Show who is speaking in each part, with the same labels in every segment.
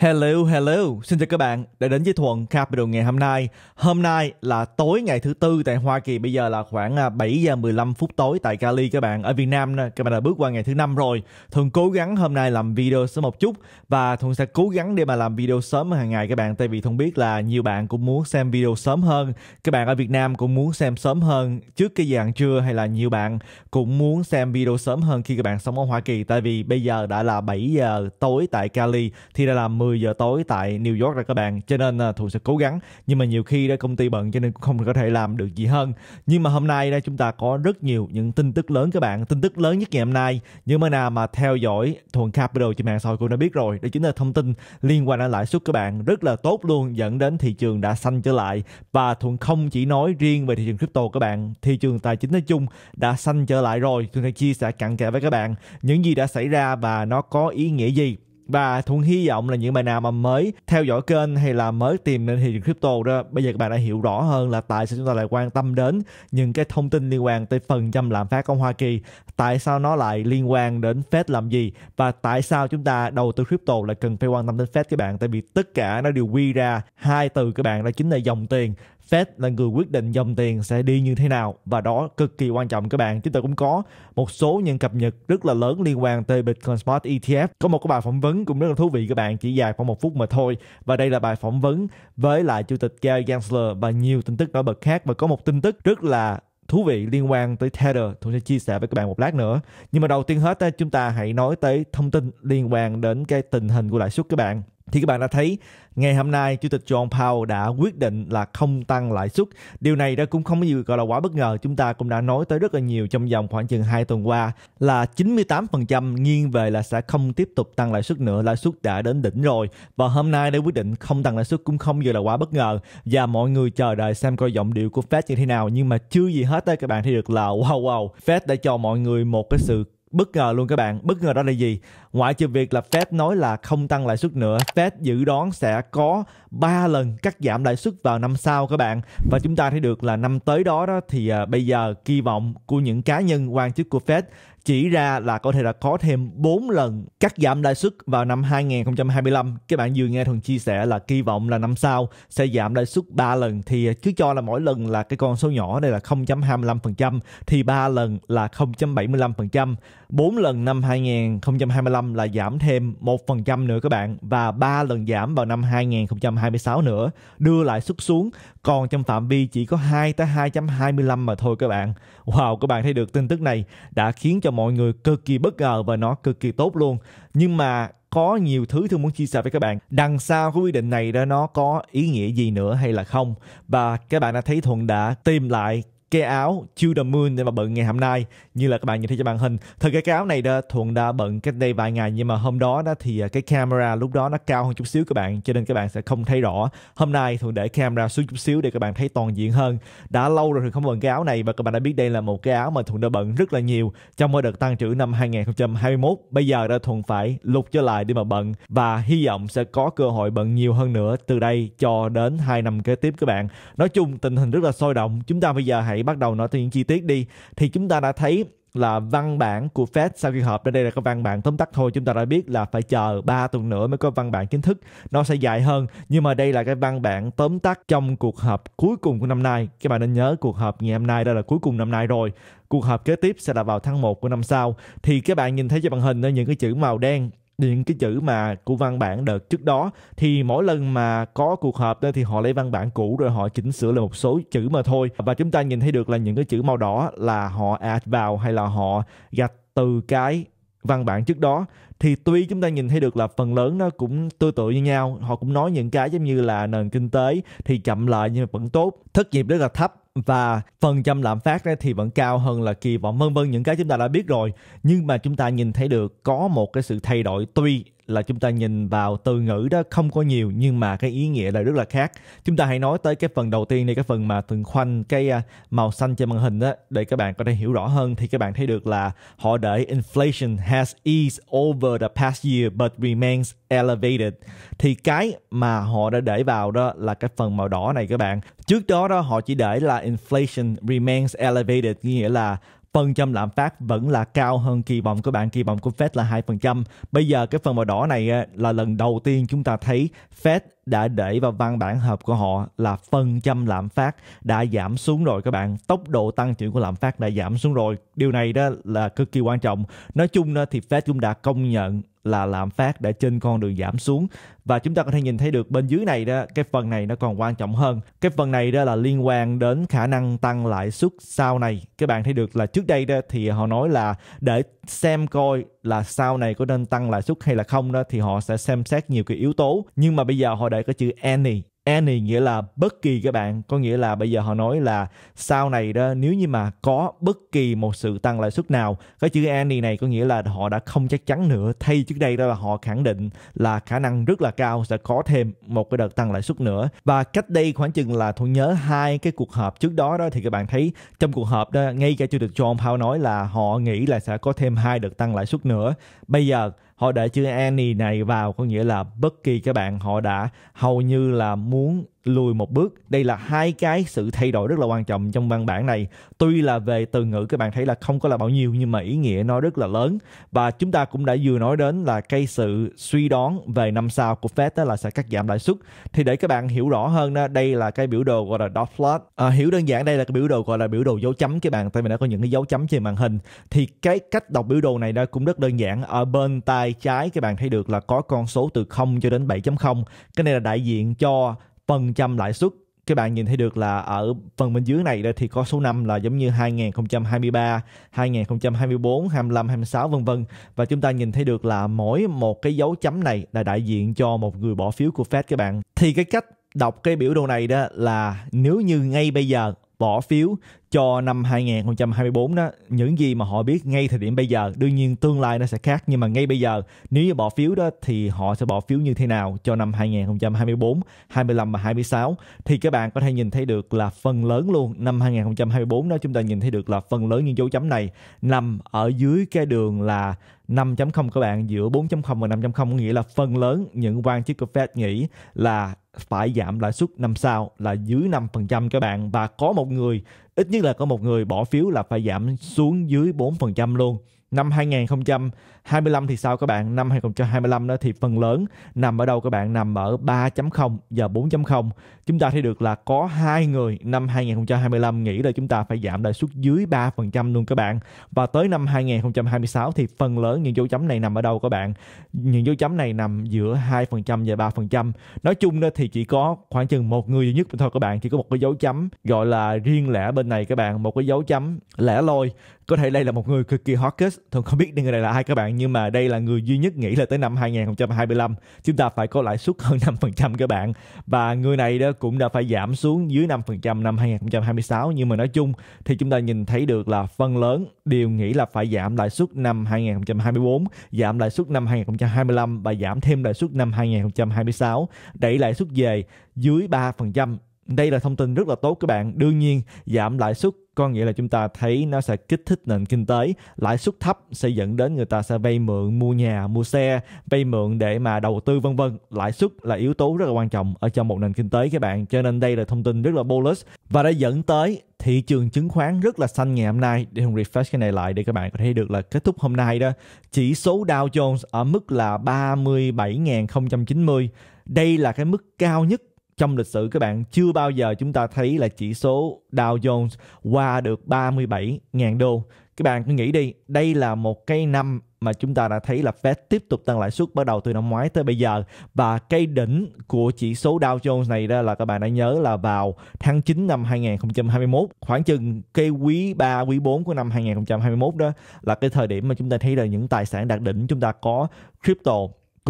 Speaker 1: Hello, hello. Xin chào các bạn đã đến với Thuận Capital ngày hôm nay. Hôm nay là tối ngày thứ tư tại Hoa Kỳ, bây giờ là khoảng 7 à, giờ 15 phút tối tại Cali các bạn. Ở Việt Nam các bạn đã bước qua ngày thứ năm rồi. Thuận cố gắng hôm nay làm video sớm một chút và Thuận sẽ cố gắng để mà làm video sớm hàng ngày các bạn tại vì Thuận biết là nhiều bạn cũng muốn xem video sớm hơn. Các bạn ở Việt Nam cũng muốn xem sớm hơn trước cái dạng trưa hay là nhiều bạn cũng muốn xem video sớm hơn khi các bạn sống ở Hoa Kỳ tại vì bây giờ đã là 7 giờ tối tại Cali thì đã là 10 10 giờ tối tại New York rồi các bạn cho nên uh, à, Thuận sẽ cố gắng nhưng mà nhiều khi đã công ty bận cho nên cũng không có thể làm được gì hơn nhưng mà hôm nay đây chúng ta có rất nhiều những tin tức lớn các bạn tin tức lớn nhất ngày hôm nay những bạn nào mà theo dõi Thuận Capital trên mạng xã hội cũng đã biết rồi đó chính là thông tin liên quan đến lãi suất các bạn rất là tốt luôn dẫn đến thị trường đã xanh trở lại và Thuận không chỉ nói riêng về thị trường crypto các bạn thị trường tài chính nói chung đã xanh trở lại rồi Thuận sẽ chia sẻ cặn kẽ với các bạn những gì đã xảy ra và nó có ý nghĩa gì và thuận hy vọng là những bạn nào mà mới theo dõi kênh hay là mới tìm đến thị trường crypto đó bây giờ các bạn đã hiểu rõ hơn là tại sao chúng ta lại quan tâm đến những cái thông tin liên quan tới phần trăm lạm phát của Hoa Kỳ tại sao nó lại liên quan đến Fed làm gì và tại sao chúng ta đầu tư crypto lại cần phải quan tâm đến Fed các bạn tại vì tất cả nó đều quy ra hai từ các bạn đó chính là dòng tiền Fed là người quyết định dòng tiền sẽ đi như thế nào và đó cực kỳ quan trọng các bạn. Chúng ta cũng có một số những cập nhật rất là lớn liên quan tới Bitcoin Spot ETF. Có một cái bài phỏng vấn cũng rất là thú vị các bạn, chỉ dài khoảng một phút mà thôi. Và đây là bài phỏng vấn với lại chủ tịch Gary Gensler và nhiều tin tức nổi bật khác và có một tin tức rất là thú vị liên quan tới Tether tôi sẽ chia sẻ với các bạn một lát nữa. Nhưng mà đầu tiên hết chúng ta hãy nói tới thông tin liên quan đến cái tình hình của lãi suất các bạn thì các bạn đã thấy ngày hôm nay chủ tịch John Powell đã quyết định là không tăng lãi suất. Điều này đã cũng không có gì gọi là quá bất ngờ. Chúng ta cũng đã nói tới rất là nhiều trong vòng khoảng chừng 2 tuần qua là 98% nghiêng về là sẽ không tiếp tục tăng lãi suất nữa. Lãi suất đã đến đỉnh rồi và hôm nay đã quyết định không tăng lãi suất cũng không gì là quá bất ngờ và mọi người chờ đợi xem coi giọng điệu của Fed như thế nào nhưng mà chưa gì hết tới các bạn thì được là wow wow Fed đã cho mọi người một cái sự bất ngờ luôn các bạn bất ngờ đó là gì ngoại trừ việc là fed nói là không tăng lãi suất nữa fed dự đoán sẽ có 3 lần cắt giảm lãi suất vào năm sau các bạn và chúng ta thấy được là năm tới đó đó thì à, bây giờ kỳ vọng của những cá nhân quan chức của fed chỉ ra là có thể là có thêm 4 lần cắt giảm lãi suất vào năm 2025. Các bạn vừa nghe Thuần chia sẻ là kỳ vọng là năm sau sẽ giảm lãi suất 3 lần thì cứ cho là mỗi lần là cái con số nhỏ đây là 0.25% thì 3 lần là 0.75%, 4 lần năm 2025 là giảm thêm 1% nữa các bạn và 3 lần giảm vào năm 2026 nữa, đưa lãi suất xuống còn trong phạm vi chỉ có 2 tới 2.25 mà thôi các bạn. Wow, các bạn thấy được tin tức này đã khiến cho mọi người cực kỳ bất ngờ và nó cực kỳ tốt luôn. Nhưng mà có nhiều thứ tôi muốn chia sẻ với các bạn đằng sau cái quy định này đó nó có ý nghĩa gì nữa hay là không và các bạn đã thấy thuận đã tìm lại cái áo Chill the Moon để mà bận ngày hôm nay như là các bạn nhìn thấy trên màn hình thật cái, áo này đó Thuận đã bận cách đây vài ngày nhưng mà hôm đó đó thì à, cái camera lúc đó nó cao hơn chút xíu các bạn cho nên các bạn sẽ không thấy rõ hôm nay Thuận để camera xuống chút xíu để các bạn thấy toàn diện hơn đã lâu rồi Thuận không bận cái áo này và các bạn đã biết đây là một cái áo mà Thuận đã bận rất là nhiều trong mỗi đợt tăng trưởng năm 2021 bây giờ đã Thuận phải lục trở lại để mà bận và hy vọng sẽ có cơ hội bận nhiều hơn nữa từ đây cho đến 2 năm kế tiếp các bạn nói chung tình hình rất là sôi động chúng ta bây giờ hãy 7 bắt đầu nói tới những chi tiết đi thì chúng ta đã thấy là văn bản của Fed sau khi họp ra đây là có văn bản tóm tắt thôi chúng ta đã biết là phải chờ 3 tuần nữa mới có văn bản chính thức nó sẽ dài hơn nhưng mà đây là cái văn bản tóm tắt trong cuộc họp cuối cùng của năm nay các bạn nên nhớ cuộc họp ngày hôm nay đây là cuối cùng năm nay rồi cuộc họp kế tiếp sẽ là vào tháng 1 của năm sau thì các bạn nhìn thấy trên màn hình đó những cái chữ màu đen những cái chữ mà của văn bản đợt trước đó thì mỗi lần mà có cuộc họp đó thì họ lấy văn bản cũ rồi họ chỉnh sửa lại một số chữ mà thôi và chúng ta nhìn thấy được là những cái chữ màu đỏ là họ add vào hay là họ gạch từ cái văn bản trước đó thì tuy chúng ta nhìn thấy được là phần lớn nó cũng tương tự như nhau họ cũng nói những cái giống như là nền kinh tế thì chậm lại nhưng mà vẫn tốt thất nghiệp rất là thấp và phần trăm lạm phát đấy thì vẫn cao hơn là kỳ vọng vân vân những cái chúng ta đã biết rồi nhưng mà chúng ta nhìn thấy được có một cái sự thay đổi tuy là chúng ta nhìn vào từ ngữ đó không có nhiều nhưng mà cái ý nghĩa là rất là khác chúng ta hãy nói tới cái phần đầu tiên này cái phần mà từng khoanh cái à, màu xanh trên màn hình đó để các bạn có thể hiểu rõ hơn thì các bạn thấy được là họ để inflation has eased over the past year but remains elevated thì cái mà họ đã để vào đó là cái phần màu đỏ này các bạn trước đó đó họ chỉ để là inflation remains elevated nghĩa là phần trăm lạm phát vẫn là cao hơn kỳ vọng của bạn kỳ vọng của Fed là 2%. Bây giờ cái phần màu đỏ này là lần đầu tiên chúng ta thấy Fed đã để vào văn bản hợp của họ là phần trăm lạm phát đã giảm xuống rồi các bạn tốc độ tăng trưởng của lạm phát đã giảm xuống rồi điều này đó là cực kỳ quan trọng nói chung đó thì Fed cũng đã công nhận là lạm phát đã trên con đường giảm xuống và chúng ta có thể nhìn thấy được bên dưới này đó cái phần này nó còn quan trọng hơn cái phần này đó là liên quan đến khả năng tăng lãi suất sau này các bạn thấy được là trước đây đó thì họ nói là để xem coi là sau này có nên tăng lãi suất hay là không đó thì họ sẽ xem xét nhiều cái yếu tố nhưng mà bây giờ họ để cái chữ any any nghĩa là bất kỳ các bạn có nghĩa là bây giờ họ nói là sau này đó nếu như mà có bất kỳ một sự tăng lãi suất nào cái chữ any này có nghĩa là họ đã không chắc chắn nữa thay trước đây đó là họ khẳng định là khả năng rất là cao sẽ có thêm một cái đợt tăng lãi suất nữa và cách đây khoảng chừng là tôi nhớ hai cái cuộc họp trước đó đó thì các bạn thấy trong cuộc họp đó ngay cả chủ tịch John Powell nói là họ nghĩ là sẽ có thêm hai đợt tăng lãi suất nữa bây giờ họ đã chữ Annie này vào có nghĩa là bất kỳ các bạn họ đã hầu như là muốn lùi một bước đây là hai cái sự thay đổi rất là quan trọng trong văn bản này tuy là về từ ngữ các bạn thấy là không có là bao nhiêu nhưng mà ý nghĩa nó rất là lớn và chúng ta cũng đã vừa nói đến là cái sự suy đoán về năm sau của Fed đó là sẽ cắt giảm lãi suất thì để các bạn hiểu rõ hơn đó đây là cái biểu đồ gọi là dot plot à, hiểu đơn giản đây là cái biểu đồ gọi là biểu đồ dấu chấm các bạn tại mình đã có những cái dấu chấm trên màn hình thì cái cách đọc biểu đồ này đó cũng rất đơn giản ở bên tay trái các bạn thấy được là có con số từ 0 cho đến 7.0 cái này là đại diện cho phần trăm lãi suất các bạn nhìn thấy được là ở phần bên dưới này thì có số năm là giống như 2023, 2024, 25, 26 vân vân và chúng ta nhìn thấy được là mỗi một cái dấu chấm này là đại diện cho một người bỏ phiếu của Fed các bạn. Thì cái cách đọc cái biểu đồ này đó là nếu như ngay bây giờ bỏ phiếu cho năm 2024 đó những gì mà họ biết ngay thời điểm bây giờ đương nhiên tương lai nó sẽ khác nhưng mà ngay bây giờ nếu như bỏ phiếu đó thì họ sẽ bỏ phiếu như thế nào cho năm 2024, 25 và 26 thì các bạn có thể nhìn thấy được là phần lớn luôn năm 2024 đó chúng ta nhìn thấy được là phần lớn những dấu chấm này nằm ở dưới cái đường là 5.0 các bạn giữa 4.0 và 5.0 có nghĩa là phần lớn những quan chức của Fed nghĩ là phải giảm lãi suất năm sau là dưới 5% các bạn và có một người ít nhất là có một người bỏ phiếu là phải giảm xuống dưới 4% luôn năm 2025 thì sao các bạn? Năm 2025 đó thì phần lớn nằm ở đâu các bạn? Nằm ở 3.0 và 4.0. Chúng ta thấy được là có hai người năm 2025 nghĩ là chúng ta phải giảm lãi suất dưới 3% luôn các bạn. Và tới năm 2026 thì phần lớn những dấu chấm này nằm ở đâu các bạn? Những dấu chấm này nằm giữa 2% và 3%. Nói chung đó thì chỉ có khoảng chừng một người duy nhất thôi các bạn, chỉ có một cái dấu chấm gọi là riêng lẻ bên này các bạn, một cái dấu chấm lẻ loi có thể đây là một người cực kỳ hot thường không biết người này là ai các bạn nhưng mà đây là người duy nhất nghĩ là tới năm 2025 chúng ta phải có lãi suất hơn 5% các bạn và người này đó cũng đã phải giảm xuống dưới 5% năm 2026 nhưng mà nói chung thì chúng ta nhìn thấy được là phần lớn đều nghĩ là phải giảm lãi suất năm 2024 giảm lãi suất năm 2025 và giảm thêm lãi suất năm 2026 đẩy lãi suất về dưới 3% đây là thông tin rất là tốt các bạn đương nhiên giảm lãi suất có nghĩa là chúng ta thấy nó sẽ kích thích nền kinh tế lãi suất thấp sẽ dẫn đến người ta sẽ vay mượn mua nhà mua xe vay mượn để mà đầu tư vân vân lãi suất là yếu tố rất là quan trọng ở trong một nền kinh tế các bạn cho nên đây là thông tin rất là bullish và đã dẫn tới thị trường chứng khoán rất là xanh ngày hôm nay để hùng refresh cái này lại để các bạn có thể được là kết thúc hôm nay đó chỉ số Dow Jones ở mức là 37.090 đây là cái mức cao nhất trong lịch sử các bạn chưa bao giờ chúng ta thấy là chỉ số Dow Jones qua được 37.000 đô. Các bạn cứ nghĩ đi, đây là một cái năm mà chúng ta đã thấy là Fed tiếp tục tăng lãi suất bắt đầu từ năm ngoái tới bây giờ và cây đỉnh của chỉ số Dow Jones này đó là các bạn đã nhớ là vào tháng 9 năm 2021 khoảng chừng cây quý 3 quý 4 của năm 2021 đó là cái thời điểm mà chúng ta thấy là những tài sản đạt đỉnh chúng ta có crypto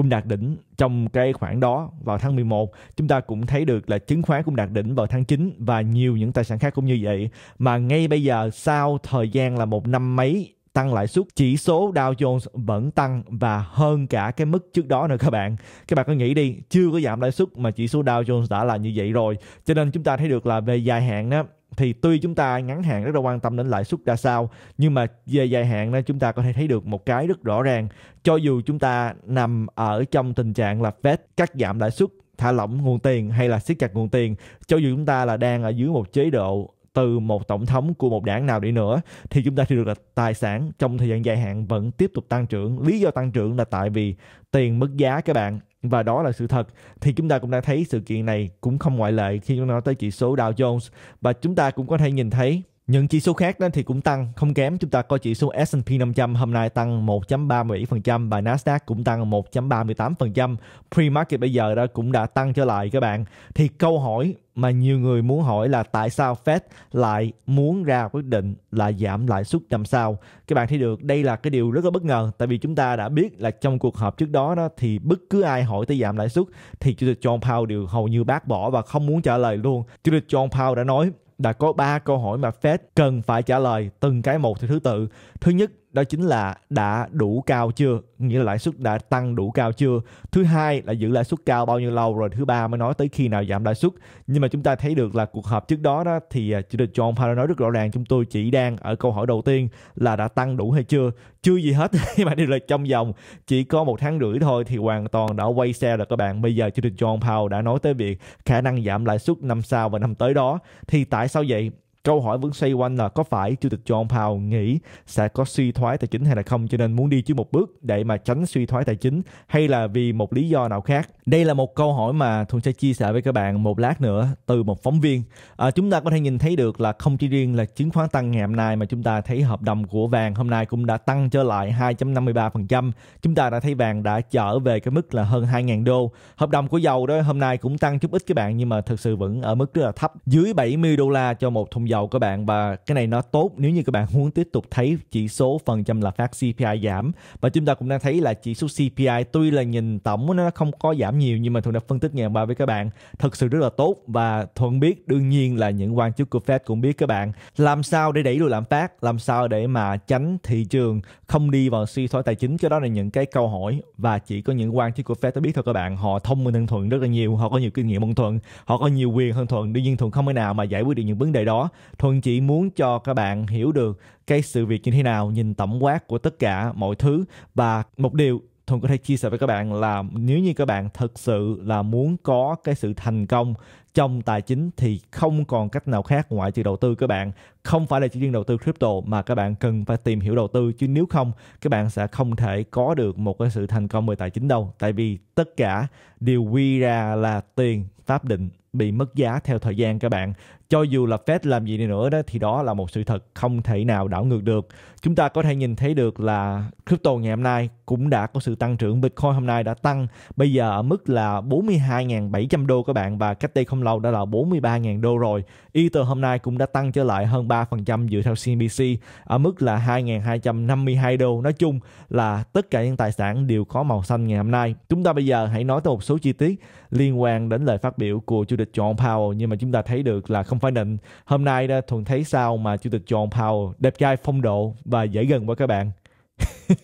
Speaker 1: cũng đạt đỉnh trong cái khoảng đó vào tháng 11. Chúng ta cũng thấy được là chứng khoán cũng đạt đỉnh vào tháng 9 và nhiều những tài sản khác cũng như vậy. Mà ngay bây giờ sau thời gian là một năm mấy tăng lãi suất chỉ số Dow Jones vẫn tăng và hơn cả cái mức trước đó nữa các bạn các bạn có nghĩ đi chưa có giảm lãi suất mà chỉ số Dow Jones đã là như vậy rồi cho nên chúng ta thấy được là về dài hạn đó thì tuy chúng ta ngắn hạn rất là quan tâm đến lãi suất ra sao nhưng mà về dài hạn đó chúng ta có thể thấy được một cái rất rõ ràng cho dù chúng ta nằm ở trong tình trạng là Fed cắt giảm lãi suất thả lỏng nguồn tiền hay là siết chặt nguồn tiền cho dù chúng ta là đang ở dưới một chế độ từ một tổng thống của một đảng nào đi nữa thì chúng ta thì được là tài sản trong thời gian dài hạn vẫn tiếp tục tăng trưởng lý do tăng trưởng là tại vì tiền mất giá các bạn và đó là sự thật thì chúng ta cũng đã thấy sự kiện này cũng không ngoại lệ khi chúng nói tới chỉ số Dow Jones và chúng ta cũng có thể nhìn thấy những chỉ số khác đó thì cũng tăng không kém. Chúng ta coi chỉ số S&P 500 hôm nay tăng 1.37% và Nasdaq cũng tăng 1.38%. Pre-market bây giờ đó cũng đã tăng trở lại các bạn. Thì câu hỏi mà nhiều người muốn hỏi là tại sao Fed lại muốn ra quyết định là giảm lãi suất năm sau. Các bạn thấy được đây là cái điều rất là bất ngờ tại vì chúng ta đã biết là trong cuộc họp trước đó đó thì bất cứ ai hỏi tới giảm lãi suất thì Chủ tịch John Powell đều hầu như bác bỏ và không muốn trả lời luôn. Chủ tịch John Powell đã nói đã có 3 câu hỏi mà Fed cần phải trả lời từng cái một theo thứ tự Thứ nhất đó chính là đã đủ cao chưa, nghĩa là lãi suất đã tăng đủ cao chưa. Thứ hai là giữ lãi suất cao bao nhiêu lâu rồi, thứ ba mới nói tới khi nào giảm lãi suất. Nhưng mà chúng ta thấy được là cuộc họp trước đó đó thì à, chủ tịch John Powell nói rất rõ ràng chúng tôi chỉ đang ở câu hỏi đầu tiên là đã tăng đủ hay chưa. Chưa gì hết mà điều là trong vòng chỉ có một tháng rưỡi thôi thì hoàn toàn đã quay xe rồi các bạn. Bây giờ chủ tịch John Powell đã nói tới việc khả năng giảm lãi suất năm sau và năm tới đó thì tại sao vậy? Câu hỏi vẫn xoay quanh là có phải Chủ tịch John Powell nghĩ sẽ có suy thoái tài chính hay là không cho nên muốn đi trước một bước để mà tránh suy thoái tài chính hay là vì một lý do nào khác? Đây là một câu hỏi mà Thuận sẽ chia sẻ với các bạn một lát nữa từ một phóng viên. À, chúng ta có thể nhìn thấy được là không chỉ riêng là chứng khoán tăng ngày hôm nay mà chúng ta thấy hợp đồng của vàng hôm nay cũng đã tăng trở lại 2.53%. Chúng ta đã thấy vàng đã trở về cái mức là hơn 2.000 đô. Hợp đồng của dầu đó hôm nay cũng tăng chút ít các bạn nhưng mà thực sự vẫn ở mức rất là thấp dưới 70 đô la cho một thùng dầu các bạn và cái này nó tốt nếu như các bạn muốn tiếp tục thấy chỉ số phần trăm là phát CPI giảm và chúng ta cũng đang thấy là chỉ số CPI tuy là nhìn tổng nó không có giảm nhiều nhưng mà Thuận đã phân tích ngày hôm qua với các bạn thật sự rất là tốt và Thuận biết đương nhiên là những quan chức của Fed cũng biết các bạn làm sao để đẩy lùi lạm phát làm sao để mà tránh thị trường không đi vào suy thoái tài chính cho đó là những cái câu hỏi và chỉ có những quan chức của Fed mới biết thôi các bạn họ thông minh hơn Thuận rất là nhiều họ có nhiều kinh nghiệm hơn Thuận họ có nhiều quyền hơn Thuận đương nhiên Thuận không thể nào mà giải quyết được những vấn đề đó thuần chỉ muốn cho các bạn hiểu được cái sự việc như thế nào nhìn tổng quát của tất cả mọi thứ và một điều thuần có thể chia sẻ với các bạn là nếu như các bạn thực sự là muốn có cái sự thành công trong tài chính thì không còn cách nào khác ngoại trừ đầu tư các bạn không phải là chỉ riêng đầu tư crypto mà các bạn cần phải tìm hiểu đầu tư chứ nếu không các bạn sẽ không thể có được một cái sự thành công về tài chính đâu tại vì tất cả đều quy ra là tiền pháp định bị mất giá theo thời gian các bạn cho dù là Fed làm gì đi nữa đó thì đó là một sự thật không thể nào đảo ngược được. Chúng ta có thể nhìn thấy được là crypto ngày hôm nay cũng đã có sự tăng trưởng, Bitcoin hôm nay đã tăng bây giờ ở mức là 42.700 đô các bạn và cách đây không lâu đã là 43.000 đô rồi. Ether hôm nay cũng đã tăng trở lại hơn 3% dựa theo CNBC ở mức là 2.252 đô. Nói chung là tất cả những tài sản đều có màu xanh ngày hôm nay. Chúng ta bây giờ hãy nói tới một số chi tiết liên quan đến lời phát biểu của chủ tịch John Powell nhưng mà chúng ta thấy được là không phải định hôm nay đó thuần thấy sao mà chủ tịch John Powell đẹp trai phong độ và dễ gần với các bạn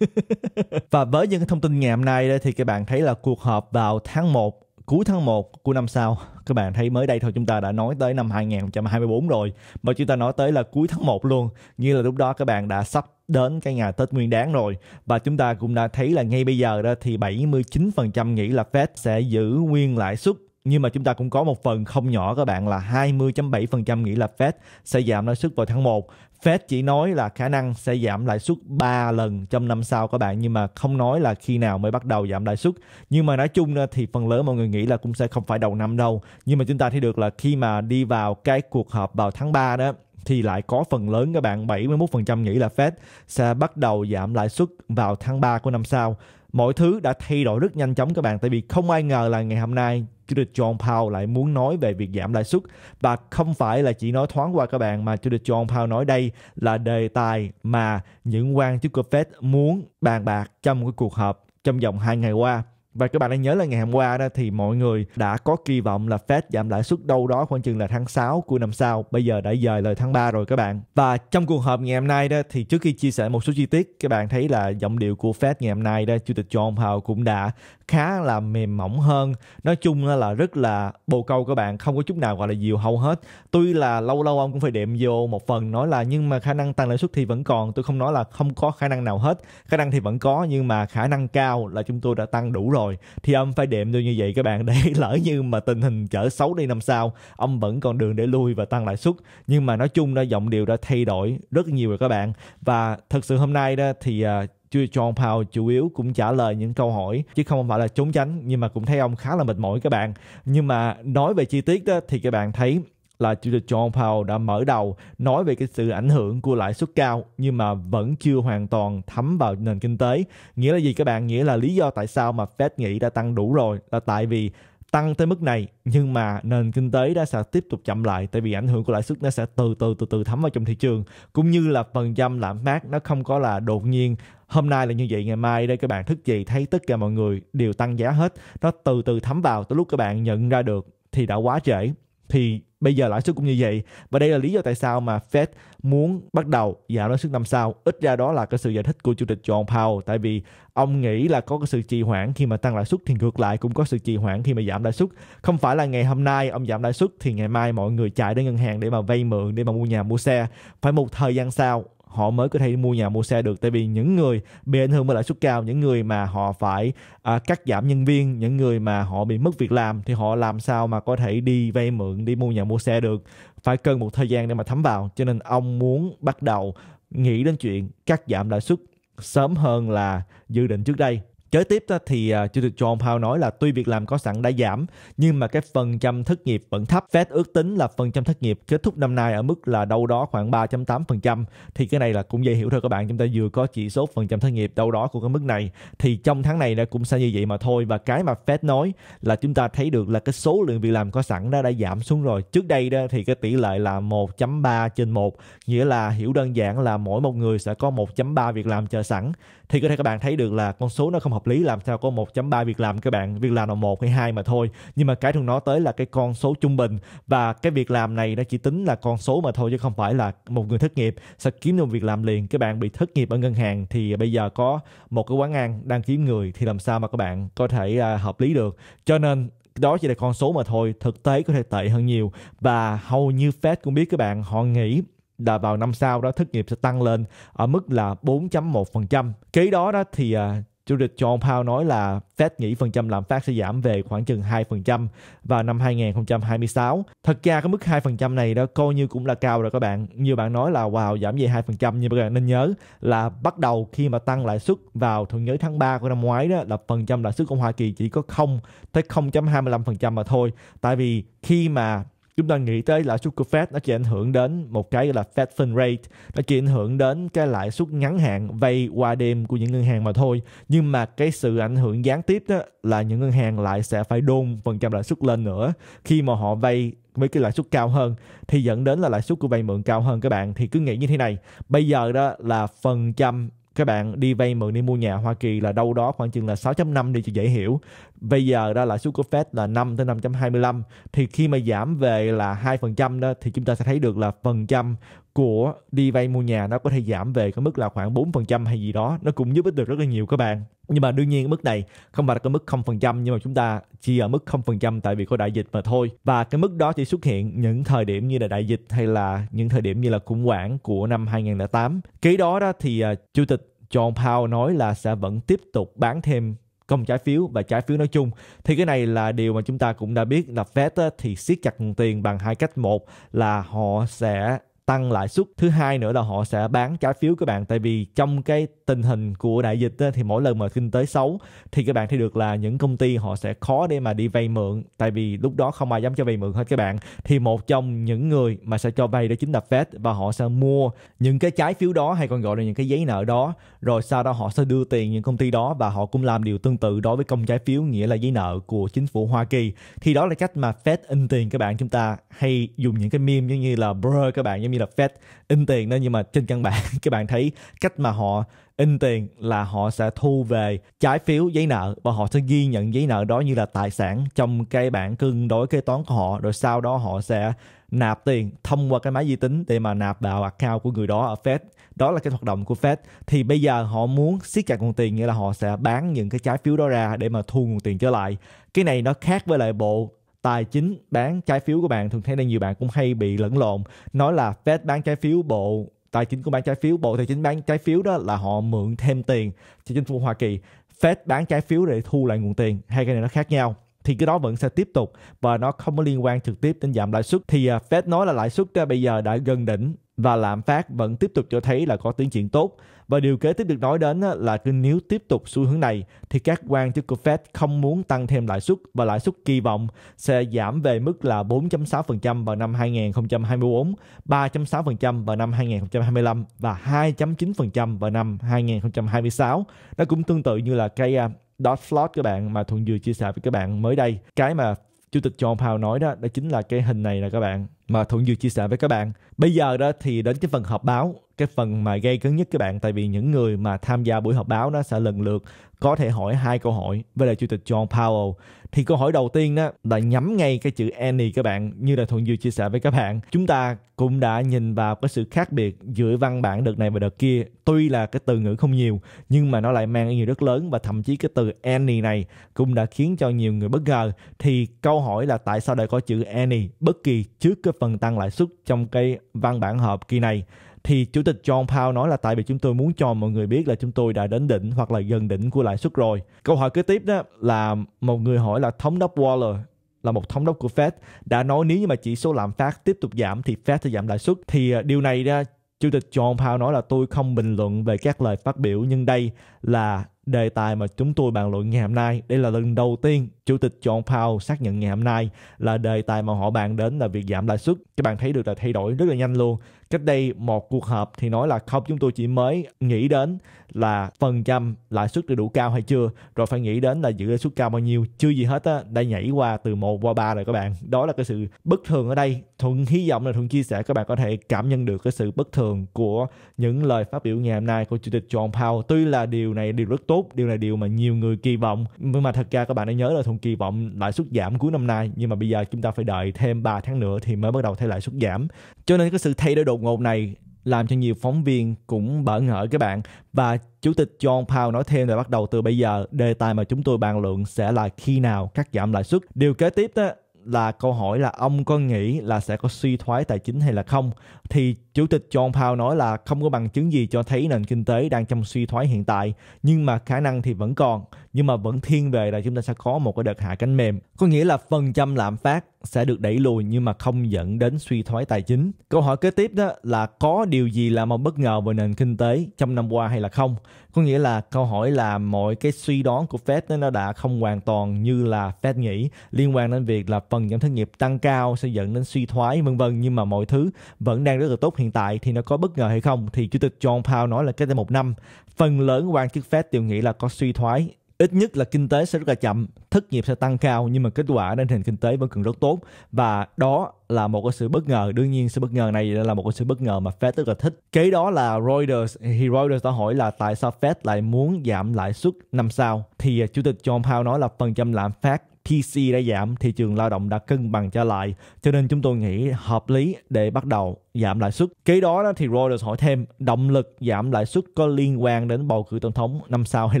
Speaker 1: và với những thông tin ngày hôm nay đó, thì các bạn thấy là cuộc họp vào tháng 1 cuối tháng 1 của năm sau các bạn thấy mới đây thôi chúng ta đã nói tới năm 2024 rồi mà chúng ta nói tới là cuối tháng 1 luôn như là lúc đó các bạn đã sắp đến cái ngày Tết Nguyên Đán rồi và chúng ta cũng đã thấy là ngay bây giờ đó thì 79% nghĩ là Fed sẽ giữ nguyên lãi suất nhưng mà chúng ta cũng có một phần không nhỏ các bạn là 20.7% nghĩ là Fed sẽ giảm lãi suất vào tháng 1. Fed chỉ nói là khả năng sẽ giảm lãi suất 3 lần trong năm sau các bạn nhưng mà không nói là khi nào mới bắt đầu giảm lãi suất. Nhưng mà nói chung thì phần lớn mọi người nghĩ là cũng sẽ không phải đầu năm đâu. Nhưng mà chúng ta thấy được là khi mà đi vào cái cuộc họp vào tháng 3 đó thì lại có phần lớn các bạn 71% nghĩ là Fed sẽ bắt đầu giảm lãi suất vào tháng 3 của năm sau. Mọi thứ đã thay đổi rất nhanh chóng các bạn tại vì không ai ngờ là ngày hôm nay Chủ tịch John Powell lại muốn nói về việc giảm lãi suất và không phải là chỉ nói thoáng qua các bạn mà Chủ tịch John Powell nói đây là đề tài mà những quan chức của Fed muốn bàn bạc trong cái cuộc họp trong vòng 2 ngày qua và các bạn hãy nhớ là ngày hôm qua đó thì mọi người đã có kỳ vọng là Fed giảm lãi suất đâu đó khoảng chừng là tháng 6 của năm sau. Bây giờ đã dời lời tháng 3 rồi các bạn. Và trong cuộc họp ngày hôm nay đó thì trước khi chia sẻ một số chi tiết, các bạn thấy là giọng điệu của Fed ngày hôm nay đó, Chủ tịch John Powell cũng đã khá là mềm mỏng hơn nói chung là rất là bồ câu các bạn không có chút nào gọi là diều hâu hết tuy là lâu lâu ông cũng phải đệm vô một phần nói là nhưng mà khả năng tăng lãi suất thì vẫn còn tôi không nói là không có khả năng nào hết khả năng thì vẫn có nhưng mà khả năng cao là chúng tôi đã tăng đủ rồi thì ông phải đệm vô như vậy các bạn để lỡ như mà tình hình trở xấu đi năm sau ông vẫn còn đường để lui và tăng lãi suất nhưng mà nói chung là giọng điệu đã thay đổi rất nhiều rồi các bạn và thật sự hôm nay đó thì à, chưa John Paul chủ yếu cũng trả lời những câu hỏi chứ không phải là trốn tránh nhưng mà cũng thấy ông khá là mệt mỏi các bạn nhưng mà nói về chi tiết đó thì các bạn thấy là chủ tịch John Powell đã mở đầu nói về cái sự ảnh hưởng của lãi suất cao nhưng mà vẫn chưa hoàn toàn thấm vào nền kinh tế. Nghĩa là gì các bạn? Nghĩa là lý do tại sao mà Fed nghĩ đã tăng đủ rồi là tại vì tăng tới mức này nhưng mà nền kinh tế đã sẽ tiếp tục chậm lại tại vì ảnh hưởng của lãi suất nó sẽ từ từ từ từ thấm vào trong thị trường cũng như là phần trăm lạm phát nó không có là đột nhiên hôm nay là như vậy ngày mai đây các bạn thức dậy thấy tất cả mọi người đều tăng giá hết nó từ từ thấm vào tới lúc các bạn nhận ra được thì đã quá trễ thì Bây giờ lãi suất cũng như vậy và đây là lý do tại sao mà Fed muốn bắt đầu giảm lãi suất năm sau. Ít ra đó là cái sự giải thích của chủ tịch John Powell tại vì ông nghĩ là có cái sự trì hoãn khi mà tăng lãi suất thì ngược lại cũng có sự trì hoãn khi mà giảm lãi suất. Không phải là ngày hôm nay ông giảm lãi suất thì ngày mai mọi người chạy đến ngân hàng để mà vay mượn để mà mua nhà mua xe. Phải một thời gian sau họ mới có thể mua nhà mua xe được tại vì những người bị ảnh hưởng bởi lãi suất cao những người mà họ phải à, cắt giảm nhân viên những người mà họ bị mất việc làm thì họ làm sao mà có thể đi vay mượn đi mua nhà mua xe được phải cần một thời gian để mà thấm vào cho nên ông muốn bắt đầu nghĩ đến chuyện cắt giảm lãi suất sớm hơn là dự định trước đây Kế tiếp thì à, Chủ tịch John Powell nói là tuy việc làm có sẵn đã giảm nhưng mà cái phần trăm thất nghiệp vẫn thấp. Fed ước tính là phần trăm thất nghiệp kết thúc năm nay ở mức là đâu đó khoảng 3.8%. Thì cái này là cũng dễ hiểu thôi các bạn. Chúng ta vừa có chỉ số phần trăm thất nghiệp đâu đó của cái mức này. Thì trong tháng này nó cũng sẽ như vậy mà thôi. Và cái mà Fed nói là chúng ta thấy được là cái số lượng việc làm có sẵn đó đã giảm xuống rồi. Trước đây đó thì cái tỷ lệ là 1.3 trên 1. Nghĩa là hiểu đơn giản là mỗi một người sẽ có 1.3 việc làm chờ sẵn thì có thể các bạn thấy được là con số nó không hợp lý làm sao có 1.3 việc làm các bạn việc làm là một hay hai mà thôi nhưng mà cái thường nói tới là cái con số trung bình và cái việc làm này nó chỉ tính là con số mà thôi chứ không phải là một người thất nghiệp sẽ kiếm được việc làm liền các bạn bị thất nghiệp ở ngân hàng thì bây giờ có một cái quán ăn đang kiếm người thì làm sao mà các bạn có thể à, hợp lý được cho nên đó chỉ là con số mà thôi thực tế có thể tệ hơn nhiều và hầu như Fed cũng biết các bạn họ nghĩ là vào năm sau đó thất nghiệp sẽ tăng lên ở mức là 4.1%. Kế đó đó thì uh, Chủ tịch John Powell nói là Fed nghĩ phần trăm lạm phát sẽ giảm về khoảng chừng 2% vào năm 2026. Thật ra cái mức 2% này đó coi như cũng là cao rồi các bạn. Nhiều bạn nói là wow giảm về 2% nhưng các bạn nên nhớ là bắt đầu khi mà tăng lãi suất vào thường nhớ tháng 3 của năm ngoái đó là phần trăm lãi suất của Hoa Kỳ chỉ có 0 tới 0.25% mà thôi. Tại vì khi mà chúng ta nghĩ tới lãi suất của Fed nó chỉ ảnh hưởng đến một cái gọi là Fed Fund Rate nó chỉ ảnh hưởng đến cái lãi suất ngắn hạn vay qua đêm của những ngân hàng mà thôi nhưng mà cái sự ảnh hưởng gián tiếp đó là những ngân hàng lại sẽ phải đôn phần trăm lãi suất lên nữa khi mà họ vay với cái lãi suất cao hơn thì dẫn đến là lãi suất của vay mượn cao hơn các bạn thì cứ nghĩ như thế này bây giờ đó là phần trăm các bạn đi vay mượn đi mua nhà Hoa Kỳ là đâu đó khoảng chừng là 6.5 đi cho dễ hiểu. Bây giờ đó là số của Fed là 5 tới 5.25 thì khi mà giảm về là 2% đó thì chúng ta sẽ thấy được là phần trăm của đi vay mua nhà nó có thể giảm về cái mức là khoảng 4% hay gì đó nó cũng giúp ích được rất là nhiều các bạn nhưng mà đương nhiên cái mức này không phải là cái mức 0% nhưng mà chúng ta chỉ ở mức 0% tại vì có đại dịch mà thôi và cái mức đó chỉ xuất hiện những thời điểm như là đại dịch hay là những thời điểm như là khủng hoảng của năm 2008 kế đó đó thì à, chủ tịch John Powell nói là sẽ vẫn tiếp tục bán thêm công trái phiếu và trái phiếu nói chung thì cái này là điều mà chúng ta cũng đã biết là Fed thì siết chặt nguồn tiền bằng hai cách một là họ sẽ tăng lãi suất thứ hai nữa là họ sẽ bán trái phiếu các bạn tại vì trong cái tình hình của đại dịch thì mỗi lần mà kinh tế xấu thì các bạn thấy được là những công ty họ sẽ khó để mà đi vay mượn tại vì lúc đó không ai dám cho vay mượn hết các bạn thì một trong những người mà sẽ cho vay đó chính là Fed và họ sẽ mua những cái trái phiếu đó hay còn gọi là những cái giấy nợ đó rồi sau đó họ sẽ đưa tiền những công ty đó và họ cũng làm điều tương tự đối với công trái phiếu nghĩa là giấy nợ của chính phủ Hoa Kỳ thì đó là cách mà Fed in tiền các bạn chúng ta hay dùng những cái meme giống như là bro các bạn giống như là Fed in tiền đó nhưng mà trên căn bản các bạn thấy cách mà họ in tiền là họ sẽ thu về trái phiếu giấy nợ và họ sẽ ghi nhận giấy nợ đó như là tài sản trong cái bảng cân đối kế toán của họ rồi sau đó họ sẽ nạp tiền thông qua cái máy vi tính để mà nạp vào account của người đó ở Fed đó là cái hoạt động của Fed thì bây giờ họ muốn siết chặt nguồn tiền nghĩa là họ sẽ bán những cái trái phiếu đó ra để mà thu nguồn tiền trở lại cái này nó khác với lại bộ tài chính bán trái phiếu của bạn thường thấy đây nhiều bạn cũng hay bị lẫn lộn nói là Fed bán trái phiếu bộ tài chính của bán trái phiếu bộ tài chính bán trái phiếu đó là họ mượn thêm tiền cho chính phủ Hoa Kỳ Fed bán trái phiếu để thu lại nguồn tiền hai cái này nó khác nhau thì cái đó vẫn sẽ tiếp tục và nó không có liên quan trực tiếp đến giảm lãi suất thì à, Fed nói là lãi suất à, bây giờ đã gần đỉnh và lạm phát vẫn tiếp tục cho thấy là có tiến triển tốt và điều kế tiếp được nói đến à, là nếu tiếp tục xu hướng này thì các quan chức của Fed không muốn tăng thêm lãi suất và lãi suất kỳ vọng sẽ giảm về mức là 4.6% vào năm 2024, 3.6% vào năm 2025 và 2.9% vào năm 2026. Nó cũng tương tự như là cái dot float các bạn mà thuận vừa chia sẻ với các bạn mới đây cái mà chủ tịch John Powell nói đó đó chính là cái hình này là các bạn mà thuận vừa chia sẻ với các bạn bây giờ đó thì đến cái phần họp báo cái phần mà gây cấn nhất các bạn tại vì những người mà tham gia buổi họp báo nó sẽ lần lượt có thể hỏi hai câu hỏi với lại chủ tịch John Powell. Thì câu hỏi đầu tiên đó là nhắm ngay cái chữ Annie các bạn như là Thuận Dương chia sẻ với các bạn. Chúng ta cũng đã nhìn vào cái sự khác biệt giữa văn bản đợt này và đợt kia. Tuy là cái từ ngữ không nhiều nhưng mà nó lại mang ý nghĩa rất lớn và thậm chí cái từ Annie này cũng đã khiến cho nhiều người bất ngờ. Thì câu hỏi là tại sao lại có chữ Annie bất kỳ trước cái phần tăng lãi suất trong cái văn bản hợp kỳ này thì chủ tịch John Powell nói là tại vì chúng tôi muốn cho mọi người biết là chúng tôi đã đến đỉnh hoặc là gần đỉnh của lãi suất rồi. Câu hỏi kế tiếp đó là một người hỏi là thống đốc Waller là một thống đốc của Fed đã nói nếu như mà chỉ số lạm phát tiếp tục giảm thì Fed sẽ giảm lãi suất thì à, điều này đó Chủ tịch John Powell nói là tôi không bình luận về các lời phát biểu nhưng đây là đề tài mà chúng tôi bàn luận ngày hôm nay. Đây là lần đầu tiên Chủ tịch John Powell xác nhận ngày hôm nay là đề tài mà họ bàn đến là việc giảm lãi suất. Các bạn thấy được là thay đổi rất là nhanh luôn cách đây một cuộc họp thì nói là không chúng tôi chỉ mới nghĩ đến là phần trăm lãi suất đủ cao hay chưa rồi phải nghĩ đến là giữ lãi suất cao bao nhiêu chưa gì hết á đã nhảy qua từ một qua ba rồi các bạn đó là cái sự bất thường ở đây thuận hy vọng là thuận chia sẻ các bạn có thể cảm nhận được cái sự bất thường của những lời phát biểu ngày hôm nay của chủ tịch John Powell tuy là điều này điều rất tốt điều này điều mà nhiều người kỳ vọng nhưng mà thật ra các bạn đã nhớ là thuận kỳ vọng lãi suất giảm cuối năm nay nhưng mà bây giờ chúng ta phải đợi thêm 3 tháng nữa thì mới bắt đầu thấy lãi suất giảm cho nên cái sự thay đổi đột ngột này làm cho nhiều phóng viên cũng bỡ ngỡ các bạn. Và Chủ tịch John Powell nói thêm là bắt đầu từ bây giờ, đề tài mà chúng tôi bàn luận sẽ là khi nào cắt giảm lãi suất. Điều kế tiếp đó là câu hỏi là ông có nghĩ là sẽ có suy thoái tài chính hay là không thì chủ tịch John Powell nói là không có bằng chứng gì cho thấy nền kinh tế đang trong suy thoái hiện tại nhưng mà khả năng thì vẫn còn nhưng mà vẫn thiên về là chúng ta sẽ có một cái đợt hạ cánh mềm có nghĩa là phần trăm lạm phát sẽ được đẩy lùi nhưng mà không dẫn đến suy thoái tài chính câu hỏi kế tiếp đó là có điều gì làm ông bất ngờ về nền kinh tế trong năm qua hay là không có nghĩa là câu hỏi là mọi cái suy đoán của Fed nó đã không hoàn toàn như là Fed nghĩ liên quan đến việc là phần giảm thất nghiệp tăng cao sẽ dẫn đến suy thoái vân vân nhưng mà mọi thứ vẫn đang rất là tốt hiện tại thì nó có bất ngờ hay không thì chủ tịch John Powell nói là cách đây một năm phần lớn quan chức Fed đều nghĩ là có suy thoái ít nhất là kinh tế sẽ rất là chậm thất nghiệp sẽ tăng cao nhưng mà kết quả đến nền kinh tế vẫn còn rất tốt và đó là một cái sự bất ngờ đương nhiên sự bất ngờ này là một cái sự bất ngờ mà Fed rất là thích kế đó là Reuters thì Reuters đã hỏi là tại sao Fed lại muốn giảm lãi suất năm sau thì à, chủ tịch John Powell nói là phần trăm lạm phát TC đã giảm, thị trường lao động đã cân bằng trở lại, cho nên chúng tôi nghĩ hợp lý để bắt đầu giảm lãi suất. Kế đó, thì Reuters hỏi thêm, động lực giảm lãi suất có liên quan đến bầu cử tổng thống năm sau hay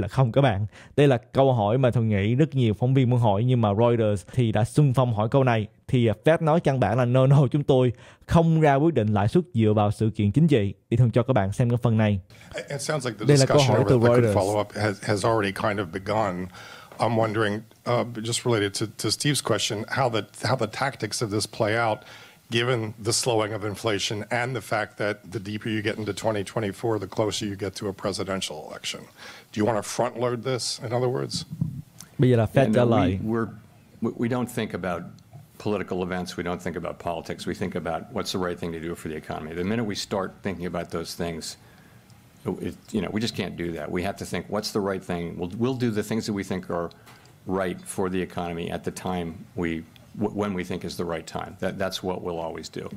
Speaker 1: là không các bạn? Đây là câu hỏi mà tôi nghĩ rất nhiều phóng viên muốn hỏi nhưng mà Reuters thì đã xung phong hỏi câu này thì à, Fed nói căn bản là no no chúng tôi không ra quyết định lãi suất dựa vào sự kiện chính trị. Thì thường cho các bạn xem cái phần này. Đây là câu hỏi từ Reuters. I'm wondering, uh, just related to, to Steve's question, how the how the tactics of this play out, given the slowing of inflation and the fact that the deeper you get into 2024, the closer you get to a presidential election. Do you want to front load this? In other words, yeah, no, we, we're, we don't think about political events. We don't think about politics. We think about what's the right thing to do for the economy. The minute we start thinking about those things, it, you know, we just can't do that. We have to think, what's the right thing? We'll, we'll do the things that we think are right for the economy at the time we, when we think is the right time. That, that's what we'll always do.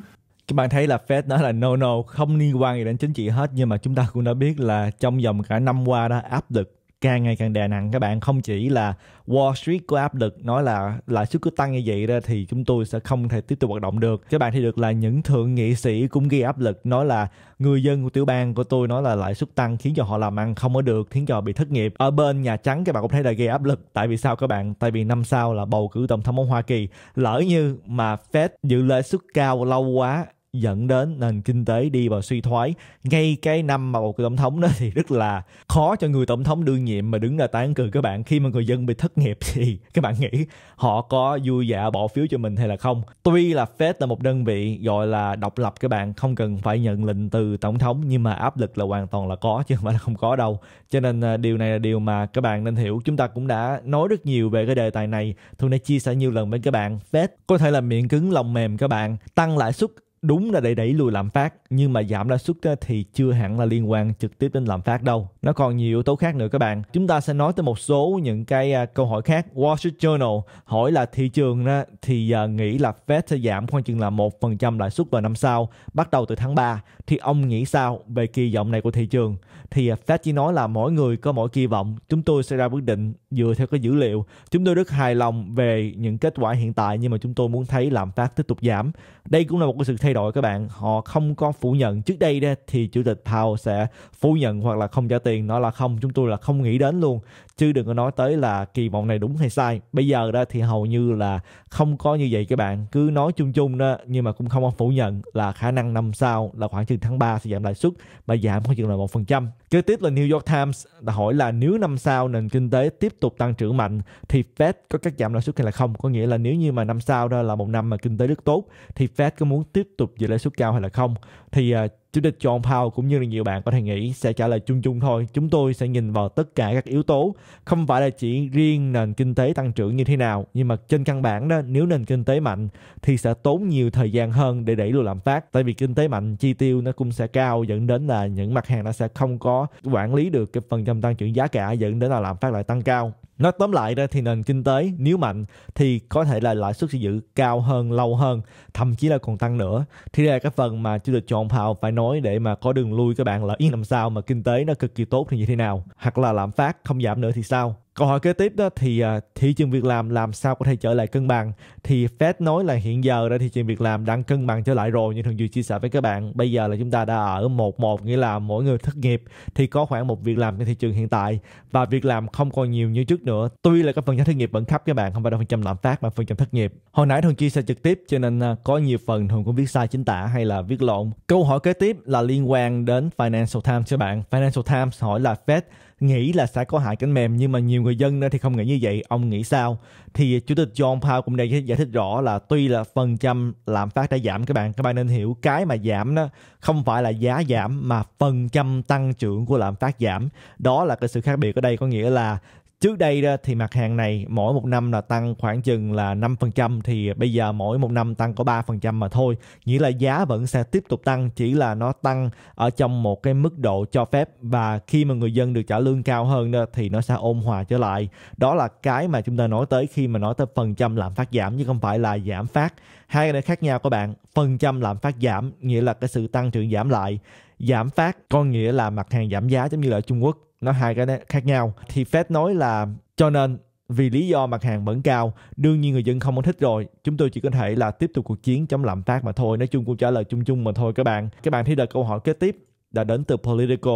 Speaker 1: Các bạn thấy là Fed nói là no no, không liên quan gì đến chính trị hết nhưng mà chúng ta cũng đã biết là trong vòng cả năm qua đó áp lực càng ngày càng đè nặng các bạn không chỉ là Wall Street có áp lực nói là lãi suất cứ tăng như vậy ra thì chúng tôi sẽ không thể tiếp tục hoạt động được các bạn thì được là những thượng nghị sĩ cũng gây áp lực nói là người dân của tiểu bang của tôi nói là lãi suất tăng khiến cho họ làm ăn không có được khiến cho họ bị thất nghiệp ở bên nhà trắng các bạn cũng thấy là gây áp lực tại vì sao các bạn tại vì năm sau là bầu cử tổng thống ở Hoa Kỳ lỡ như mà Fed giữ lãi suất cao lâu quá dẫn đến nền kinh tế đi vào suy thoái ngay cái năm mà một tổng thống đó thì rất là khó cho người tổng thống đương nhiệm mà đứng ra tán cười các bạn khi mà người dân bị thất nghiệp thì các bạn nghĩ họ có vui vẻ bỏ phiếu cho mình hay là không tuy là Fed là một đơn vị gọi là độc lập các bạn không cần phải nhận lệnh từ tổng thống nhưng mà áp lực là hoàn toàn là có chứ không phải là không có đâu cho nên à, điều này là điều mà các bạn nên hiểu chúng ta cũng đã nói rất nhiều về cái đề tài này thường đã chia sẻ nhiều lần với các bạn Fed có thể là miệng cứng lòng mềm các bạn tăng lãi suất đúng là để đẩy lùi lạm phát nhưng mà giảm lãi suất thì chưa hẳn là liên quan trực tiếp đến lạm phát đâu nó còn nhiều yếu tố khác nữa các bạn chúng ta sẽ nói tới một số những cái à, câu hỏi khác Wall Street Journal hỏi là thị trường thì à, nghĩ là Fed sẽ giảm khoảng chừng là một phần trăm lãi suất vào năm sau bắt đầu từ tháng 3 thì ông nghĩ sao về kỳ vọng này của thị trường thì phát à, chỉ nói là mỗi người có mỗi kỳ vọng chúng tôi sẽ ra quyết định dựa theo cái dữ liệu chúng tôi rất hài lòng về những kết quả hiện tại nhưng mà chúng tôi muốn thấy lạm phát tiếp tục giảm đây cũng là một cái sự thay đổi các bạn họ không có phủ nhận trước đây thì chủ tịch Powell sẽ phủ nhận hoặc là không trả tiền nó là không chúng tôi là không nghĩ đến luôn chứ đừng có nói tới là kỳ vọng này đúng hay sai bây giờ đó thì hầu như là không có như vậy các bạn cứ nói chung chung đó nhưng mà cũng không phủ nhận là khả năng năm sau là khoảng chừng tháng 3 sẽ giảm lãi suất và giảm khoảng chừng là một phần trăm kế tiếp là New York Times đã hỏi là nếu năm sau nền kinh tế tiếp tục tăng trưởng mạnh thì Fed có cắt giảm lãi suất hay là không có nghĩa là nếu như mà năm sau đó là một năm mà kinh tế rất tốt thì Fed có muốn tiếp tục giữ lãi suất cao hay là không thì uh, Chủ tịch John Powell cũng như là nhiều bạn có thể nghĩ sẽ trả lời chung chung thôi. Chúng tôi sẽ nhìn vào tất cả các yếu tố, không phải là chỉ riêng nền kinh tế tăng trưởng như thế nào, nhưng mà trên căn bản đó nếu nền kinh tế mạnh thì sẽ tốn nhiều thời gian hơn để đẩy lùi lạm phát, tại vì kinh tế mạnh chi tiêu nó cũng sẽ cao dẫn đến là những mặt hàng nó sẽ không có quản lý được cái phần trăm tăng trưởng giá cả dẫn đến là lạm phát lại tăng cao nói tóm lại ra thì nền kinh tế nếu mạnh thì có thể là lãi suất sẽ giữ cao hơn lâu hơn thậm chí là còn tăng nữa thì đây là cái phần mà chủ tịch John Powell phải nói để mà có đường lui các bạn là yên làm sao mà kinh tế nó cực kỳ tốt thì như thế nào hoặc là lạm phát không giảm nữa thì sao Câu hỏi kế tiếp đó thì à, thị trường việc làm làm sao có thể trở lại cân bằng? Thì Fed nói là hiện giờ đã thị trường việc làm đang cân bằng trở lại rồi như thường dư chia sẻ với các bạn. Bây giờ là chúng ta đã ở một một nghĩa là mỗi người thất nghiệp thì có khoảng một việc làm trên thị trường hiện tại và việc làm không còn nhiều như trước nữa. Tuy là các phần trăm thất nghiệp vẫn thấp các bạn không phải là phần trăm lạm phát mà phần trăm thất nghiệp. Hồi nãy thường chia sẻ trực tiếp cho nên à, có nhiều phần thường cũng viết sai chính tả hay là viết lộn. Câu hỏi kế tiếp là liên quan đến Financial Times các bạn. Financial Times hỏi là Fed nghĩ là sẽ có hại cánh mềm nhưng mà nhiều người dân thì không nghĩ như vậy ông nghĩ sao thì chủ tịch John Powell cũng đã giải thích rõ là tuy là phần trăm lạm phát đã giảm các bạn các bạn nên hiểu cái mà giảm đó không phải là giá giảm mà phần trăm tăng trưởng của lạm phát giảm đó là cái sự khác biệt ở đây có nghĩa là trước đây đó thì mặt hàng này mỗi một năm là tăng khoảng chừng là 5% thì bây giờ mỗi một năm tăng có 3% mà thôi. Nghĩa là giá vẫn sẽ tiếp tục tăng chỉ là nó tăng ở trong một cái mức độ cho phép và khi mà người dân được trả lương cao hơn thì nó sẽ ôn hòa trở lại. Đó là cái mà chúng ta nói tới khi mà nói tới phần trăm lạm phát giảm chứ không phải là giảm phát. Hai cái này khác nhau các bạn. Phần trăm lạm phát giảm nghĩa là cái sự tăng trưởng giảm lại giảm phát có nghĩa là mặt hàng giảm giá giống như là Trung Quốc nó hai cái khác nhau thì Fed nói là cho nên vì lý do mặt hàng vẫn cao đương nhiên người dân không có thích rồi chúng tôi chỉ có thể là tiếp tục cuộc chiến chống lạm phát mà thôi nói chung cũng trả lời chung chung mà thôi các bạn các bạn thấy đợt câu hỏi kế tiếp đã đến từ Politico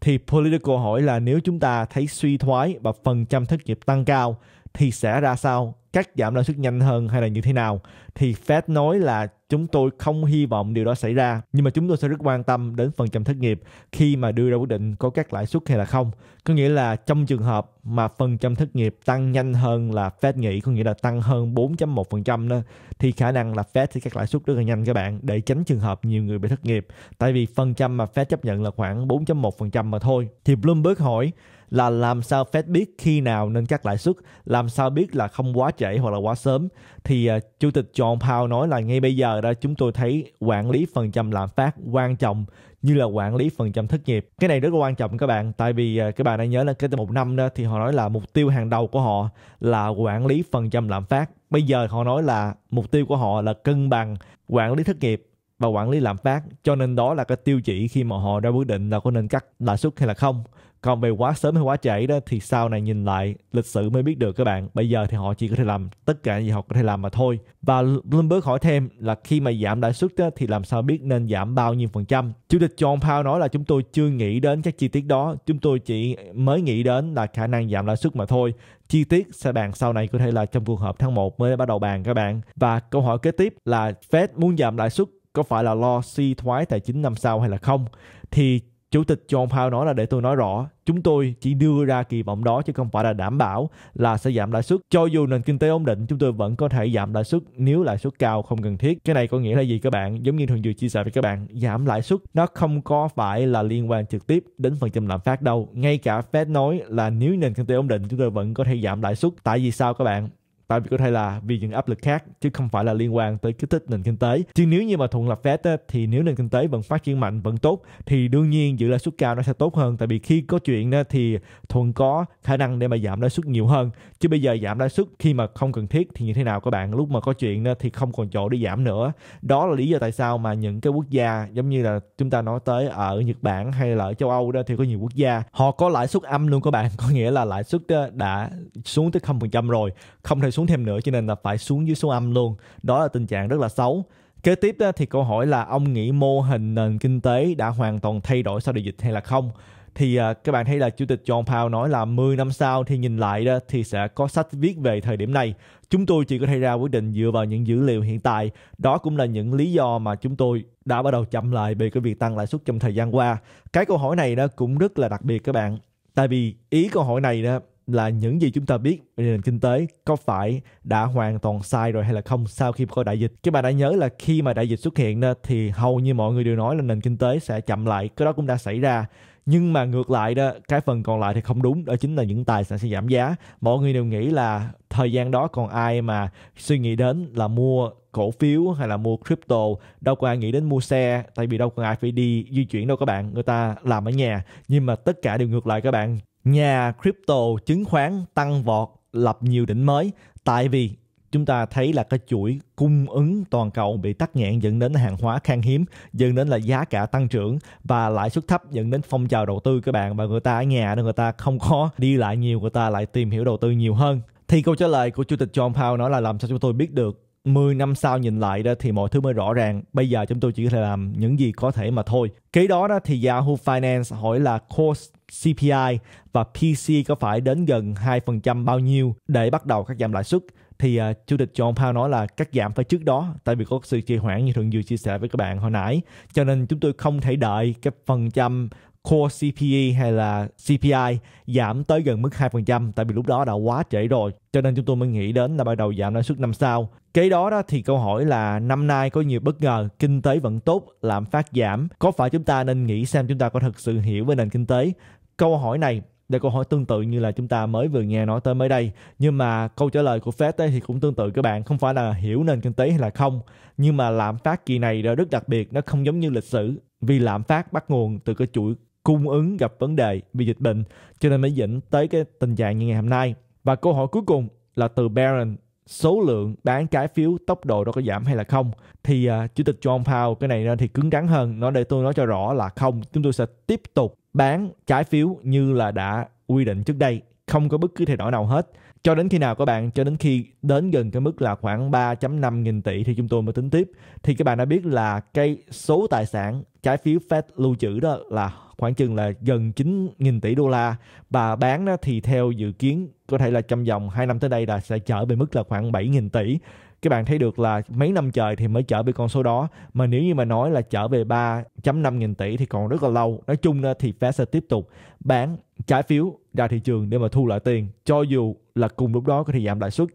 Speaker 1: thì Politico hỏi là nếu chúng ta thấy suy thoái và phần trăm thất nghiệp tăng cao thì sẽ ra sao cắt giảm lãi suất nhanh hơn hay là như thế nào thì Fed nói là chúng tôi không hy vọng điều đó xảy ra nhưng mà chúng tôi sẽ rất quan tâm đến phần trăm thất nghiệp khi mà đưa ra quyết định có các lãi suất hay là không có nghĩa là trong trường hợp mà phần trăm thất nghiệp tăng nhanh hơn là Fed nghĩ có nghĩa là tăng hơn 4.1% đó thì khả năng là Fed sẽ cắt lãi suất rất là nhanh các bạn để tránh trường hợp nhiều người bị thất nghiệp tại vì phần trăm mà Fed chấp nhận là khoảng 4.1% mà thôi thì Bloomberg hỏi là làm sao Fed biết khi nào nên cắt lãi suất, làm sao biết là không quá trễ hoặc là quá sớm. Thì uh, Chủ tịch John Powell nói là ngay bây giờ đó chúng tôi thấy quản lý phần trăm lạm phát quan trọng như là quản lý phần trăm thất nghiệp. Cái này rất là quan trọng các bạn, tại vì uh, các bạn đã nhớ là cái một năm đó thì họ nói là mục tiêu hàng đầu của họ là quản lý phần trăm lạm phát. Bây giờ họ nói là mục tiêu của họ là cân bằng quản lý thất nghiệp và quản lý lạm phát cho nên đó là cái tiêu chỉ khi mà họ ra quyết định là có nên cắt lãi suất hay là không còn về quá sớm hay quá trễ đó thì sau này nhìn lại lịch sử mới biết được các bạn bây giờ thì họ chỉ có thể làm tất cả gì họ có thể làm mà thôi và Bloomberg hỏi thêm là khi mà giảm lãi suất thì làm sao biết nên giảm bao nhiêu phần trăm chủ tịch John Powell nói là chúng tôi chưa nghĩ đến các chi tiết đó chúng tôi chỉ mới nghĩ đến là khả năng giảm lãi suất mà thôi chi tiết sẽ bàn sau này có thể là trong cuộc họp tháng 1 mới bắt đầu bàn các bạn và câu hỏi kế tiếp là Fed muốn giảm lãi suất có phải là lo suy thoái tài chính năm sau hay là không thì Chủ tịch John Powell nói là để tôi nói rõ, chúng tôi chỉ đưa ra kỳ vọng đó chứ không phải là đảm bảo là sẽ giảm lãi suất. Cho dù nền kinh tế ổn định, chúng tôi vẫn có thể giảm lãi suất nếu lãi suất cao không cần thiết. Cái này có nghĩa là gì các bạn? Giống như thường vừa chia sẻ với các bạn, giảm lãi suất nó không có phải là liên quan trực tiếp đến phần trăm lạm phát đâu. Ngay cả Fed nói là nếu nền kinh tế ổn định, chúng tôi vẫn có thể giảm lãi suất. Tại vì sao các bạn? tại vì có thể là vì những áp lực khác chứ không phải là liên quan tới kích thích nền kinh tế chứ nếu như mà thuận lập phép á, thì nếu nền kinh tế vẫn phát triển mạnh vẫn tốt thì đương nhiên giữ lãi suất cao nó sẽ tốt hơn tại vì khi có chuyện đó thì thuận có khả năng để mà giảm lãi suất nhiều hơn chứ bây giờ giảm lãi suất khi mà không cần thiết thì như thế nào các bạn lúc mà có chuyện đó thì không còn chỗ để giảm nữa đó là lý do tại sao mà những cái quốc gia giống như là chúng ta nói tới ở Nhật Bản hay là ở châu Âu đó thì có nhiều quốc gia họ có lãi suất âm luôn các bạn có nghĩa là lãi suất đã xuống tới 0% rồi không thể xuống thêm nữa cho nên là phải xuống dưới số âm luôn đó là tình trạng rất là xấu kế tiếp đó, thì câu hỏi là ông nghĩ mô hình nền kinh tế đã hoàn toàn thay đổi sau đại dịch hay là không thì uh, các bạn thấy là chủ tịch John Powell nói là 10 năm sau thì nhìn lại đó thì sẽ có sách viết về thời điểm này. Chúng tôi chỉ có thể ra quyết định dựa vào những dữ liệu hiện tại. Đó cũng là những lý do mà chúng tôi đã bắt đầu chậm lại về cái việc tăng lãi suất trong thời gian qua. Cái câu hỏi này đó cũng rất là đặc biệt các bạn. Tại vì ý câu hỏi này đó là những gì chúng ta biết về nền kinh tế có phải đã hoàn toàn sai rồi hay là không sau khi có đại dịch các bạn đã nhớ là khi mà đại dịch xuất hiện đó, thì hầu như mọi người đều nói là nền kinh tế sẽ chậm lại cái đó cũng đã xảy ra nhưng mà ngược lại đó cái phần còn lại thì không đúng đó chính là những tài sản sẽ giảm giá mọi người đều nghĩ là thời gian đó còn ai mà suy nghĩ đến là mua cổ phiếu hay là mua crypto đâu có ai nghĩ đến mua xe tại vì đâu có ai phải đi di chuyển đâu các bạn người ta làm ở nhà nhưng mà tất cả đều ngược lại các bạn nhà crypto chứng khoán tăng vọt lập nhiều đỉnh mới tại vì chúng ta thấy là cái chuỗi cung ứng toàn cầu bị tắc nghẽn dẫn đến hàng hóa khan hiếm dẫn đến là giá cả tăng trưởng và lãi suất thấp dẫn đến phong trào đầu tư các bạn và người ta ở nhà nên người ta không có đi lại nhiều người ta lại tìm hiểu đầu tư nhiều hơn thì câu trả lời của chủ tịch John Powell nói là làm sao chúng tôi biết được 10 năm sau nhìn lại đó thì mọi thứ mới rõ ràng. Bây giờ chúng tôi chỉ có thể làm những gì có thể mà thôi. Kế đó đó thì Yahoo Finance hỏi là course CPI và PC có phải đến gần 2% bao nhiêu để bắt đầu các giảm lãi suất thì uh, chủ tịch John Powell nói là cắt giảm phải trước đó tại vì có sự trì hoãn như thường vừa chia sẻ với các bạn hồi nãy cho nên chúng tôi không thể đợi cái phần trăm core CPE hay là CPI giảm tới gần mức 2% tại vì lúc đó đã quá trễ rồi. Cho nên chúng tôi mới nghĩ đến là bắt đầu giảm lãi suất năm sau. Kế đó, đó thì câu hỏi là năm nay có nhiều bất ngờ, kinh tế vẫn tốt, lạm phát giảm. Có phải chúng ta nên nghĩ xem chúng ta có thật sự hiểu về nền kinh tế? Câu hỏi này là câu hỏi tương tự như là chúng ta mới vừa nghe nói tới mới đây nhưng mà câu trả lời của Fed ấy thì cũng tương tự các bạn không phải là hiểu nền kinh tế hay là không nhưng mà lạm phát kỳ này rất đặc biệt nó không giống như lịch sử vì lạm phát bắt nguồn từ cái chuỗi cung ứng gặp vấn đề vì dịch bệnh cho nên mới dẫn tới cái tình trạng như ngày hôm nay và câu hỏi cuối cùng là từ Barron số lượng bán trái phiếu tốc độ đó có giảm hay là không thì uh, chủ tịch John Powell cái này nên thì cứng rắn hơn nó để tôi nói cho rõ là không chúng tôi sẽ tiếp tục bán trái phiếu như là đã quy định trước đây không có bất cứ thay đổi nào hết cho đến khi nào các bạn cho đến khi đến gần cái mức là khoảng 3.5 nghìn tỷ thì chúng tôi mới tính tiếp thì các bạn đã biết là cái số tài sản trái phiếu Fed lưu trữ đó là khoảng chừng là gần 9 nghìn tỷ đô la và bán đó thì theo dự kiến có thể là trong vòng 2 năm tới đây là sẽ trở về mức là khoảng 7 nghìn tỷ các bạn thấy được là mấy năm trời thì mới trở về con số đó mà nếu như mà nói là trở về 3.5 nghìn tỷ thì còn rất là lâu nói chung thì Fed sẽ tiếp tục bán trái phiếu ra thị trường để mà thu lại tiền cho dù là cùng lúc đó có thể giảm lãi suất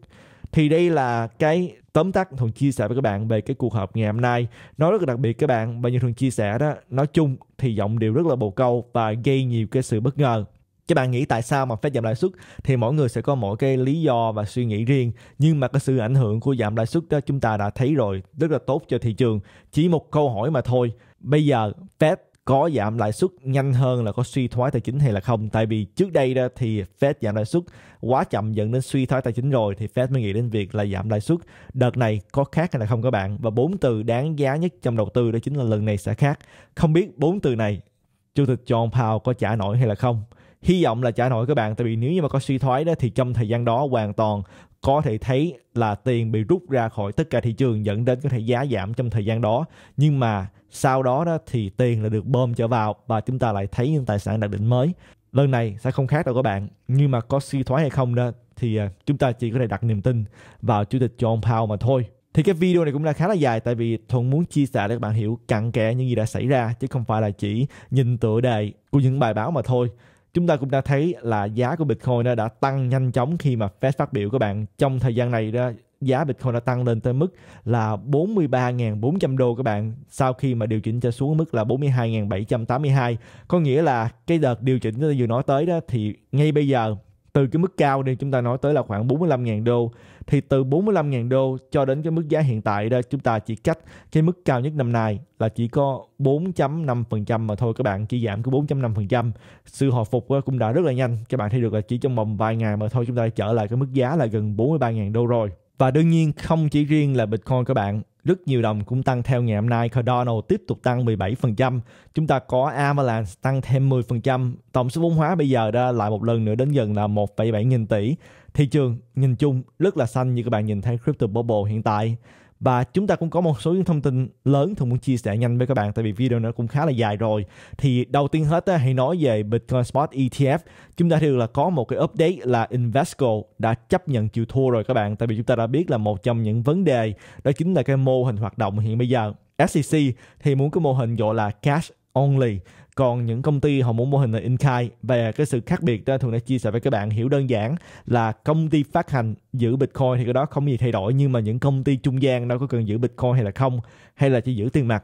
Speaker 1: thì đây là cái tóm tắt thuần chia sẻ với các bạn về cái cuộc họp ngày hôm nay nó rất là đặc biệt các bạn và như thuần chia sẻ đó nói chung thì giọng điệu rất là bồ câu và gây nhiều cái sự bất ngờ các bạn nghĩ tại sao mà phép giảm lãi suất thì mỗi người sẽ có mỗi cái lý do và suy nghĩ riêng nhưng mà cái sự ảnh hưởng của giảm lãi suất đó chúng ta đã thấy rồi rất là tốt cho thị trường chỉ một câu hỏi mà thôi bây giờ Fed có giảm lãi suất nhanh hơn là có suy thoái tài chính hay là không tại vì trước đây đó thì Fed giảm lãi suất quá chậm dẫn đến suy thoái tài chính rồi thì Fed mới nghĩ đến việc là giảm lãi suất đợt này có khác hay là không các bạn và bốn từ đáng giá nhất trong đầu tư đó chính là lần này sẽ khác không biết bốn từ này chủ tịch John Powell có trả nổi hay là không hy vọng là trả nổi các bạn tại vì nếu như mà có suy thoái đó thì trong thời gian đó hoàn toàn có thể thấy là tiền bị rút ra khỏi tất cả thị trường dẫn đến có thể giá giảm trong thời gian đó nhưng mà sau đó đó thì tiền là được bơm trở vào và chúng ta lại thấy những tài sản đạt đỉnh mới lần này sẽ không khác đâu các bạn nhưng mà có suy thoái hay không đó thì à, chúng ta chỉ có thể đặt niềm tin vào chủ tịch John Powell mà thôi thì cái video này cũng là khá là dài tại vì thuận muốn chia sẻ để các bạn hiểu cặn kẽ những gì đã xảy ra chứ không phải là chỉ nhìn tựa đề của những bài báo mà thôi chúng ta cũng đã thấy là giá của Bitcoin đã tăng nhanh chóng khi mà Fed phát biểu các bạn trong thời gian này đó giá Bitcoin đã tăng lên tới mức là 43.400 đô các bạn sau khi mà điều chỉnh cho xuống mức là 42.782 có nghĩa là cái đợt điều chỉnh chúng vừa nói tới đó thì ngay bây giờ từ cái mức cao đi chúng ta nói tới là khoảng 45.000 đô thì từ 45.000 đô cho đến cái mức giá hiện tại đó chúng ta chỉ cách cái mức cao nhất năm nay là chỉ có 4.5% mà thôi các bạn chỉ giảm có 4.5% sự hồi phục cũng đã rất là nhanh các bạn thấy được là chỉ trong vòng vài ngày mà thôi chúng ta trở lại cái mức giá là gần 43.000 đô rồi và đương nhiên không chỉ riêng là Bitcoin các bạn rất nhiều đồng cũng tăng theo ngày hôm nay Cardano tiếp tục tăng 17% chúng ta có Avalanche tăng thêm 10% tổng số vốn hóa bây giờ đã lại một lần nữa đến gần là 1,7 nghìn tỷ thị trường nhìn chung rất là xanh như các bạn nhìn thấy crypto bubble hiện tại và chúng ta cũng có một số những thông tin lớn thường muốn chia sẻ nhanh với các bạn tại vì video nó cũng khá là dài rồi thì đầu tiên hết hãy nói về Bitcoin Spot ETF chúng ta đều là có một cái update là Invesco đã chấp nhận chịu thua rồi các bạn tại vì chúng ta đã biết là một trong những vấn đề đó chính là cái mô hình hoạt động hiện bây giờ SEC thì muốn cái mô hình gọi là cash only còn những công ty họ muốn mô hình là in kind và cái sự khác biệt đó thường đã chia sẻ với các bạn hiểu đơn giản là công ty phát hành giữ bitcoin thì cái đó không gì thay đổi nhưng mà những công ty trung gian đâu có cần giữ bitcoin hay là không hay là chỉ giữ tiền mặt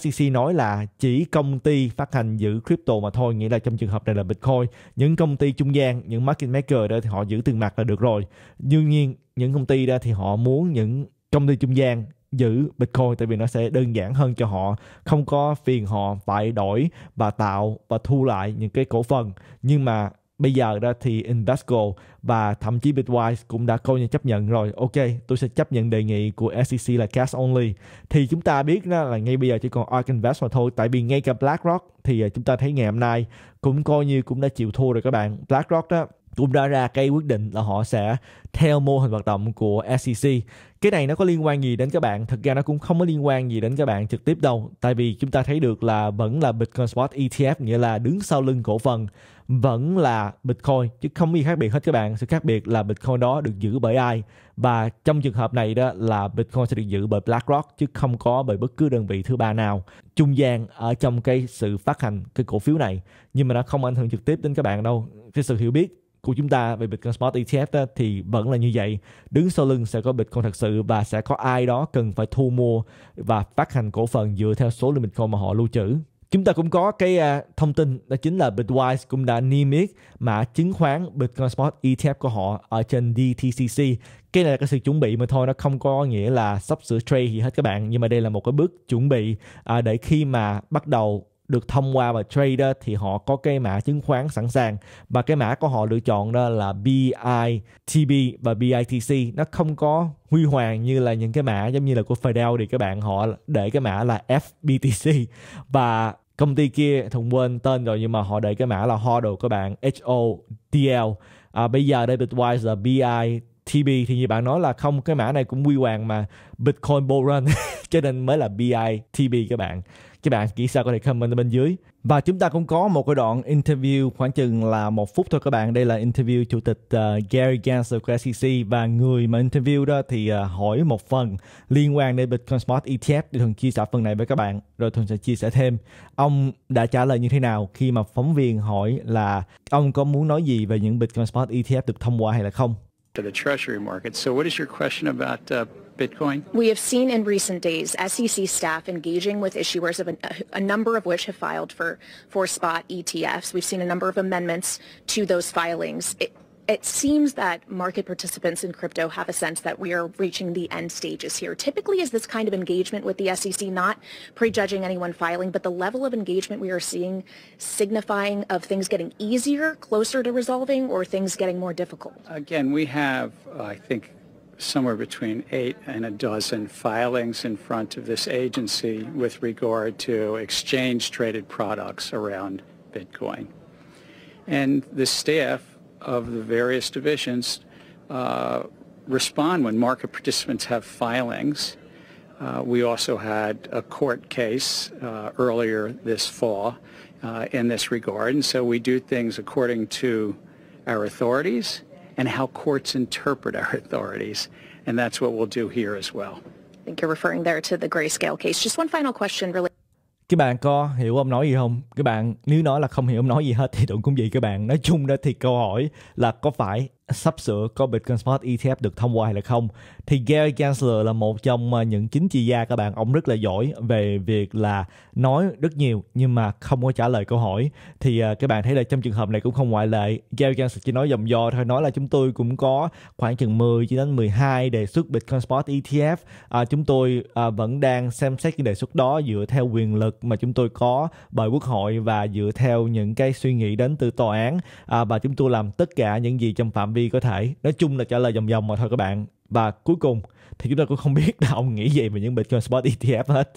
Speaker 1: SEC nói là chỉ công ty phát hành giữ crypto mà thôi, nghĩa là trong trường hợp này là Bitcoin. Những công ty trung gian, những market maker đó thì họ giữ tiền mặt là được rồi. Đương nhiên, những công ty đó thì họ muốn những công ty trung gian giữ Bitcoin tại vì nó sẽ đơn giản hơn cho họ không có phiền họ phải đổi và tạo và thu lại những cái cổ phần nhưng mà bây giờ đó thì Invesco và thậm chí Bitwise cũng đã coi như chấp nhận rồi ok tôi sẽ chấp nhận đề nghị của SEC là cash only thì chúng ta biết đó là ngay bây giờ chỉ còn ARK Invest mà thôi tại vì ngay cả BlackRock thì ờ, chúng ta thấy ngày hôm nay cũng coi như cũng đã chịu thua rồi các bạn BlackRock đó cũng đã ra cái quyết định là họ sẽ theo mô hình hoạt động của SEC. Cái này nó có liên quan gì đến các bạn? Thực ra nó cũng không có liên quan gì đến các bạn trực tiếp đâu. Tại vì chúng ta thấy được là vẫn là Bitcoin Spot ETF nghĩa là đứng sau lưng cổ phần vẫn là Bitcoin chứ không gì khác biệt hết các bạn. Sự khác biệt là Bitcoin đó được giữ bởi ai và trong trường hợp này đó là Bitcoin sẽ được giữ bởi BlackRock chứ không có bởi bất cứ đơn vị thứ ba nào trung gian ở trong cái sự phát hành cái cổ phiếu này nhưng mà nó không ảnh hưởng trực tiếp đến các bạn đâu. Cái sự hiểu biết của chúng ta về Bitcoin Spot ETF đó, thì vẫn là như vậy đứng sau lưng sẽ có Bitcoin thật sự và sẽ có ai đó cần phải thu mua và phát hành cổ phần dựa theo số lượng Bitcoin mà họ lưu trữ chúng ta cũng có cái uh, thông tin đó chính là Bitwise cũng đã niêm yết mã chứng khoán Bitcoin Spot ETF của họ ở trên DTCC cái này là cái sự chuẩn bị mà thôi nó không có nghĩa là sắp sửa trade gì hết các bạn nhưng mà đây là một cái bước chuẩn bị uh, để khi mà bắt đầu được thông qua và trader thì họ có cái mã chứng khoán sẵn sàng và cái mã của họ lựa chọn đó là BITB và BITC nó không có huy hoàng như là những cái mã giống như là của Fidel thì các bạn họ để cái mã là FBTC và công ty kia thùng quên tên rồi nhưng mà họ để cái mã là HODL các bạn HODL à, bây giờ đây Bitwise là BITB thì như bạn nói là không cái mã này cũng huy hoàng mà Bitcoin bull run cho nên mới là BITB các bạn các bạn kỹ sao có thể comment ở bên dưới và chúng ta cũng có một cái đoạn interview khoảng chừng là một phút thôi các bạn đây là interview chủ tịch uh, Gary Gensler của SEC và người mà interview đó thì uh, hỏi một phần liên quan đến Bitcoin Spot ETF để thường chia sẻ phần này với các bạn rồi thường sẽ chia sẻ thêm ông đã trả lời như thế nào khi mà phóng viên hỏi là ông có muốn nói gì về những Bitcoin Spot ETF được thông qua hay là không to the Treasury market. So what is your question about uh, Bitcoin? We have seen in recent days SEC staff engaging with issuers of a, a, number of which have filed for for spot ETFs. We've seen a number of amendments to those filings. It, it seems that market participants in crypto have a sense that we are reaching the end stages here. Typically, is this kind of engagement with the SEC not prejudging anyone filing, but the level of engagement we are seeing signifying of things getting easier, closer to resolving, or things getting more difficult? Again, we have, uh, I think, somewhere between eight and a dozen filings in front of this agency with regard to exchange-traded products around Bitcoin. And the staff of the various divisions uh, respond when market participants have filings. Uh, we also had a court case uh, earlier this fall uh, in this regard, and so we do things according to our authorities and how courts interpret our authorities, and that's what we'll do here as well. I think you're referring there to the grayscale case. Just one final question related cái bạn có hiểu ông nói gì không cái bạn nếu nói là không hiểu ông nói gì hết thì đừng cũng vậy các bạn nói chung đó thì câu hỏi là có phải sắp sửa có Bitcoin Smart ETF được thông qua hay là không thì Gary Gensler là một trong à, những chính trị gia các bạn ông rất là giỏi về việc là nói rất nhiều nhưng mà không có trả lời câu hỏi thì à, các bạn thấy là trong trường hợp này cũng không ngoại lệ Gary Gensler chỉ nói dòng do thôi nói là chúng tôi cũng có khoảng chừng 10 cho đến 12 đề xuất Bitcoin spot ETF à, chúng tôi à, vẫn đang xem xét cái đề xuất đó dựa theo quyền lực mà chúng tôi có bởi quốc hội và dựa theo những cái suy nghĩ đến từ tòa án à, và chúng tôi làm tất cả những gì trong phạm vi vi có thể nói chung là trả lời vòng vòng mà thôi các bạn và cuối cùng thì chúng ta cũng không biết là ông nghĩ gì về những Bitcoin Spot ETF hết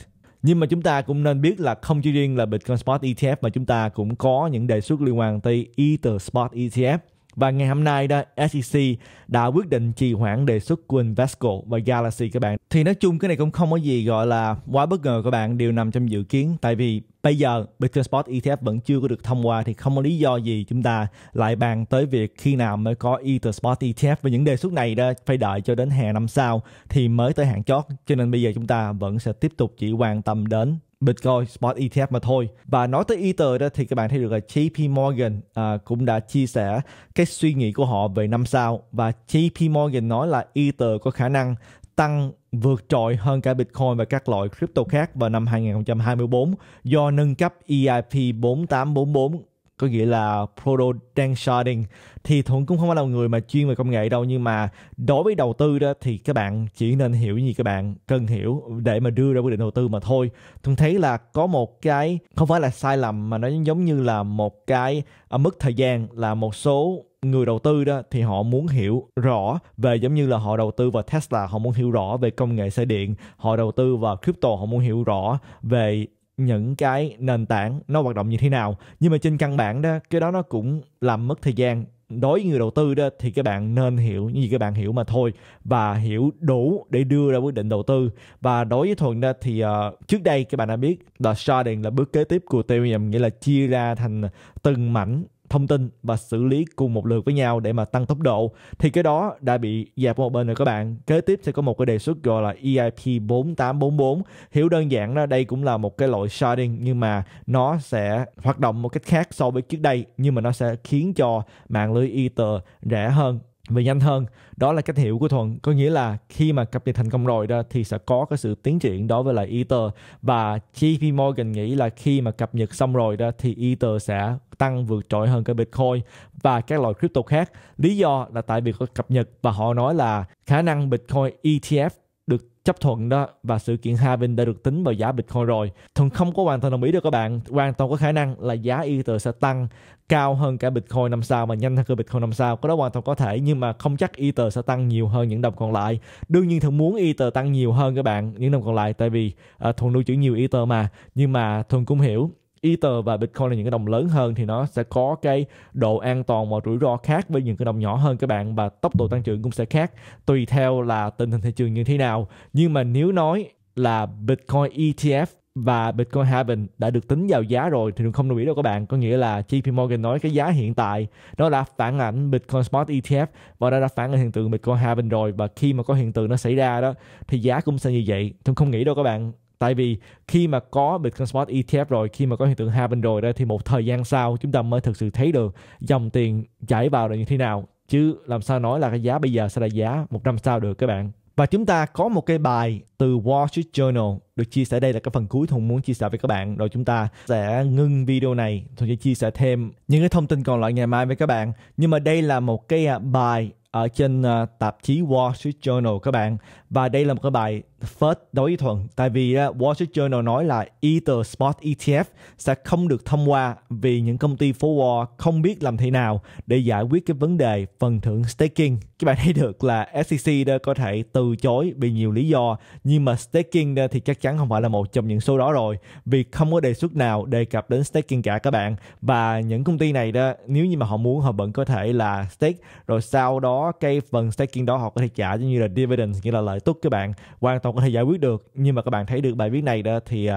Speaker 1: nhưng mà chúng ta cũng nên biết là không chỉ riêng là Bitcoin Spot ETF mà chúng ta cũng có những đề xuất liên quan tới Ether Spot ETF và ngày hôm nay đó, SEC đã quyết định trì hoãn đề xuất của Invesco và Galaxy các bạn. Thì nói chung cái này cũng không có gì gọi là quá bất ngờ các bạn, đều nằm trong dự kiến. Tại vì bây giờ Bitcoin Spot ETF vẫn chưa có được thông qua thì không có lý do gì chúng ta lại bàn tới việc khi nào mới có Ether Spot ETF và những đề xuất này đó phải đợi cho đến hè năm sau thì mới tới hạn chót. Cho nên bây giờ chúng ta vẫn sẽ tiếp tục chỉ quan tâm đến Bitcoin, spot ETF mà thôi. Và nói tới Ether đó thì các bạn thấy được là JP Morgan à, cũng đã chia sẻ cái suy nghĩ của họ về năm sau và JP Morgan nói là Ether có khả năng tăng vượt trội hơn cả Bitcoin và các loại crypto khác vào năm 2024 do nâng cấp EIP 4844 có nghĩa là Proto Dan Sharding thì Thuận cũng không phải là người mà chuyên về công nghệ đâu nhưng mà đối với đầu tư đó thì các bạn chỉ nên hiểu những gì các bạn cần hiểu để mà đưa ra quyết định đầu tư mà thôi Thuận thấy là có một cái không phải là sai lầm mà nó giống như là một cái ở à, mức thời gian là một số người đầu tư đó thì họ muốn hiểu rõ về giống như là họ đầu tư vào Tesla họ muốn hiểu rõ về công nghệ xe điện họ đầu tư vào crypto họ muốn hiểu rõ về những cái nền tảng nó hoạt động như thế nào nhưng mà trên căn bản đó cái đó nó cũng làm mất thời gian đối với người đầu tư đó thì các bạn nên hiểu như các bạn hiểu mà thôi và hiểu đủ để đưa ra quyết định đầu tư và đối với thuận đó thì uh, trước đây các bạn đã biết là sharding là bước kế tiếp của tiêu nghĩa là chia ra thành từng mảnh thông tin và xử lý cùng một lượt với nhau để mà tăng tốc độ thì cái đó đã bị dẹp một bên rồi các bạn kế tiếp sẽ có một cái đề xuất gọi là EIP 4844 hiểu đơn giản là đây cũng là một cái loại sharding nhưng mà nó sẽ hoạt động một cách khác so với trước đây nhưng mà nó sẽ khiến cho mạng lưới Ether rẻ hơn về nhanh hơn đó là cách hiểu của thuận có nghĩa là khi mà cập nhật thành công rồi đó thì sẽ có cái sự tiến triển đối với lại ether và JP Morgan nghĩ là khi mà cập nhật xong rồi đó thì ether sẽ tăng vượt trội hơn cái bitcoin và các loại crypto khác lý do là tại vì có cập nhật và họ nói là khả năng bitcoin ETF được chấp thuận đó và sự kiện halving đã được tính vào giá Bitcoin rồi. Thuận không có hoàn toàn đồng ý được các bạn, hoàn toàn có khả năng là giá Ether sẽ tăng cao hơn cả Bitcoin năm sau và nhanh hơn cả Bitcoin năm sau. Có đó hoàn toàn có thể nhưng mà không chắc Ether sẽ tăng nhiều hơn những đồng còn lại. Đương nhiên Thuận muốn Ether tăng nhiều hơn các bạn những đồng còn lại tại vì uh, ờ, Thuận lưu trữ nhiều Ether mà. Nhưng mà Thuận cũng hiểu Ether và Bitcoin là những cái đồng lớn hơn thì nó sẽ có cái độ an toàn và rủi ro khác với những cái đồng nhỏ hơn các bạn và tốc độ tăng trưởng cũng sẽ khác tùy theo là tình hình thị trường như thế nào. Nhưng mà nếu nói là Bitcoin ETF và Bitcoin Haven đã được tính vào giá rồi thì không đồng ý đâu các bạn. Có nghĩa là JP Morgan nói cái giá hiện tại nó đã phản ảnh Bitcoin Spot ETF và nó đã phản ảnh hiện tượng Bitcoin Haven rồi và khi mà có hiện tượng nó xảy ra đó thì giá cũng sẽ như vậy. Tôi không nghĩ đâu các bạn tại vì khi mà có Bitcoin Spot ETF rồi khi mà có hiện tượng happen rồi đó thì một thời gian sau chúng ta mới thực sự thấy được dòng tiền chảy vào là như thế nào chứ làm sao nói là cái giá bây giờ sẽ là giá một năm sau được các bạn và chúng ta có một cái bài từ Wall Street Journal được chia sẻ đây là cái phần cuối thùng muốn chia sẻ với các bạn. Rồi chúng ta sẽ ngưng video này, Hùng sẽ chia sẻ thêm những cái thông tin còn lại ngày mai với các bạn. Nhưng mà đây là một cái à, bài ở trên à, tạp chí Wall Street Journal các bạn và đây là một cái bài first đối thuận tại vì uh, Wall Street Journal nói là Ether Spot ETF sẽ không được thông qua vì những công ty forward không biết làm thế nào để giải quyết cái vấn đề phần thưởng staking các bạn thấy được là SEC đã có thể từ chối vì nhiều lý do nhưng mà staking thì chắc chắn không phải là một trong những số đó rồi vì không có đề xuất nào đề cập đến staking cả các bạn và những công ty này đó nếu như mà họ muốn họ vẫn có thể là stake rồi sau đó cái phần staking đó họ có thể trả như là dividends nghĩa là lợi tốt các bạn hoàn toàn có thể giải quyết được nhưng mà các bạn thấy được bài viết này đó thì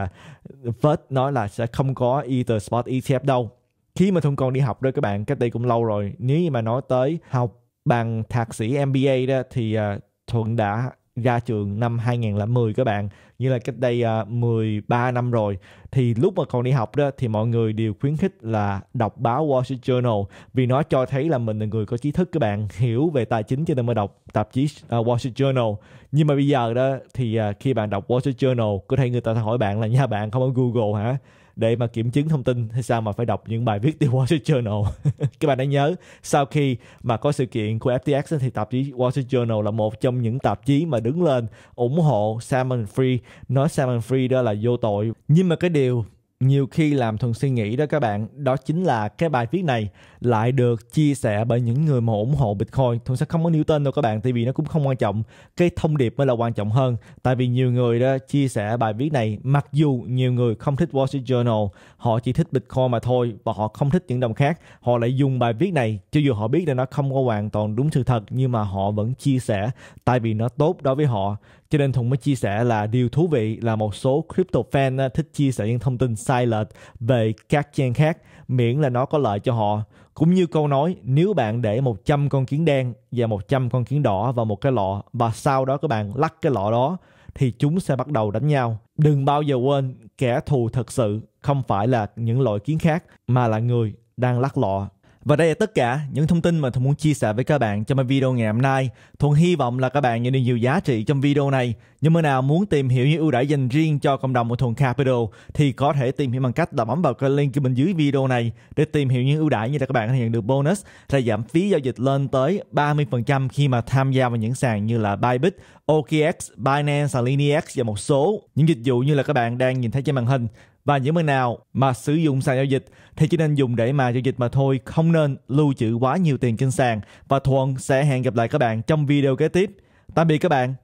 Speaker 1: uh, à, nói là sẽ không có Ether Spot ETF đâu khi mà Thuận còn đi học đó các bạn cách đây cũng lâu rồi nếu như mà nói tới học bằng thạc sĩ MBA đó thì uh, Thuận đã ra trường năm 2010 các bạn như là cách đây uh, à, 13 năm rồi thì lúc mà còn đi học đó thì mọi người đều khuyến khích là đọc báo Wall Street Journal vì nó cho thấy là mình là người có trí thức các bạn hiểu về tài chính cho nên mới đọc tạp chí uh, Wall Street Journal nhưng mà bây giờ đó thì à, khi bạn đọc Wall Street Journal có thể người ta hỏi bạn là nhà bạn không có Google hả để mà kiểm chứng thông tin hay sao mà phải đọc những bài viết từ Wall Street Journal các bạn đã nhớ sau khi mà có sự kiện của FTX thì tạp chí Wall Street Journal là một trong những tạp chí mà đứng lên ủng hộ Salmon Free nói Salmon Free đó là vô tội nhưng mà cái điều nhiều khi làm thường suy nghĩ đó các bạn đó chính là cái bài viết này lại được chia sẻ bởi những người mà ủng hộ Bitcoin. Tôi sẽ không có nêu tên đâu các bạn, tại vì nó cũng không quan trọng. Cái thông điệp mới là quan trọng hơn. Tại vì nhiều người đã chia sẻ bài viết này, mặc dù nhiều người không thích Wall Street Journal, họ chỉ thích Bitcoin mà thôi và họ không thích những đồng khác. Họ lại dùng bài viết này, cho dù họ biết là nó không có hoàn toàn đúng sự thật, nhưng mà họ vẫn chia sẻ, tại vì nó tốt đối với họ. Cho nên Thùng mới chia sẻ là điều thú vị là một số crypto fan ờ, thích chia sẻ những thông tin sai lệch về các chain khác miễn là nó có lợi cho họ cũng như câu nói, nếu bạn để 100 con kiến đen và 100 con kiến đỏ vào một cái lọ và sau đó các bạn lắc cái lọ đó thì chúng sẽ bắt đầu đánh nhau. Đừng bao giờ quên kẻ thù thật sự không phải là những loại kiến khác mà là người đang lắc lọ. Và đây là tất cả những thông tin mà Thuận muốn chia sẻ với các bạn trong video ngày hôm nay. Thuận hy vọng là các bạn nhận được nhiều giá trị trong video này. Những người nào muốn tìm hiểu những ưu đãi dành riêng cho cộng đồng của Thuần Capital thì có thể tìm hiểu bằng cách là bấm vào cái link bên dưới video này để tìm hiểu những ưu đãi như là các bạn có thể nhận được bonus là giảm phí giao dịch lên tới 30% khi mà tham gia vào những sàn như là Bybit, OKX, Binance, Linex và một số những dịch vụ như là các bạn đang nhìn thấy trên màn hình. Và những bên nào mà sử dụng sàn giao dịch thì chỉ nên dùng để mà giao dịch mà thôi, không nên lưu trữ quá nhiều tiền trên sàn. Và Thuận sẽ hẹn gặp lại các bạn trong video kế tiếp. Tạm biệt các bạn.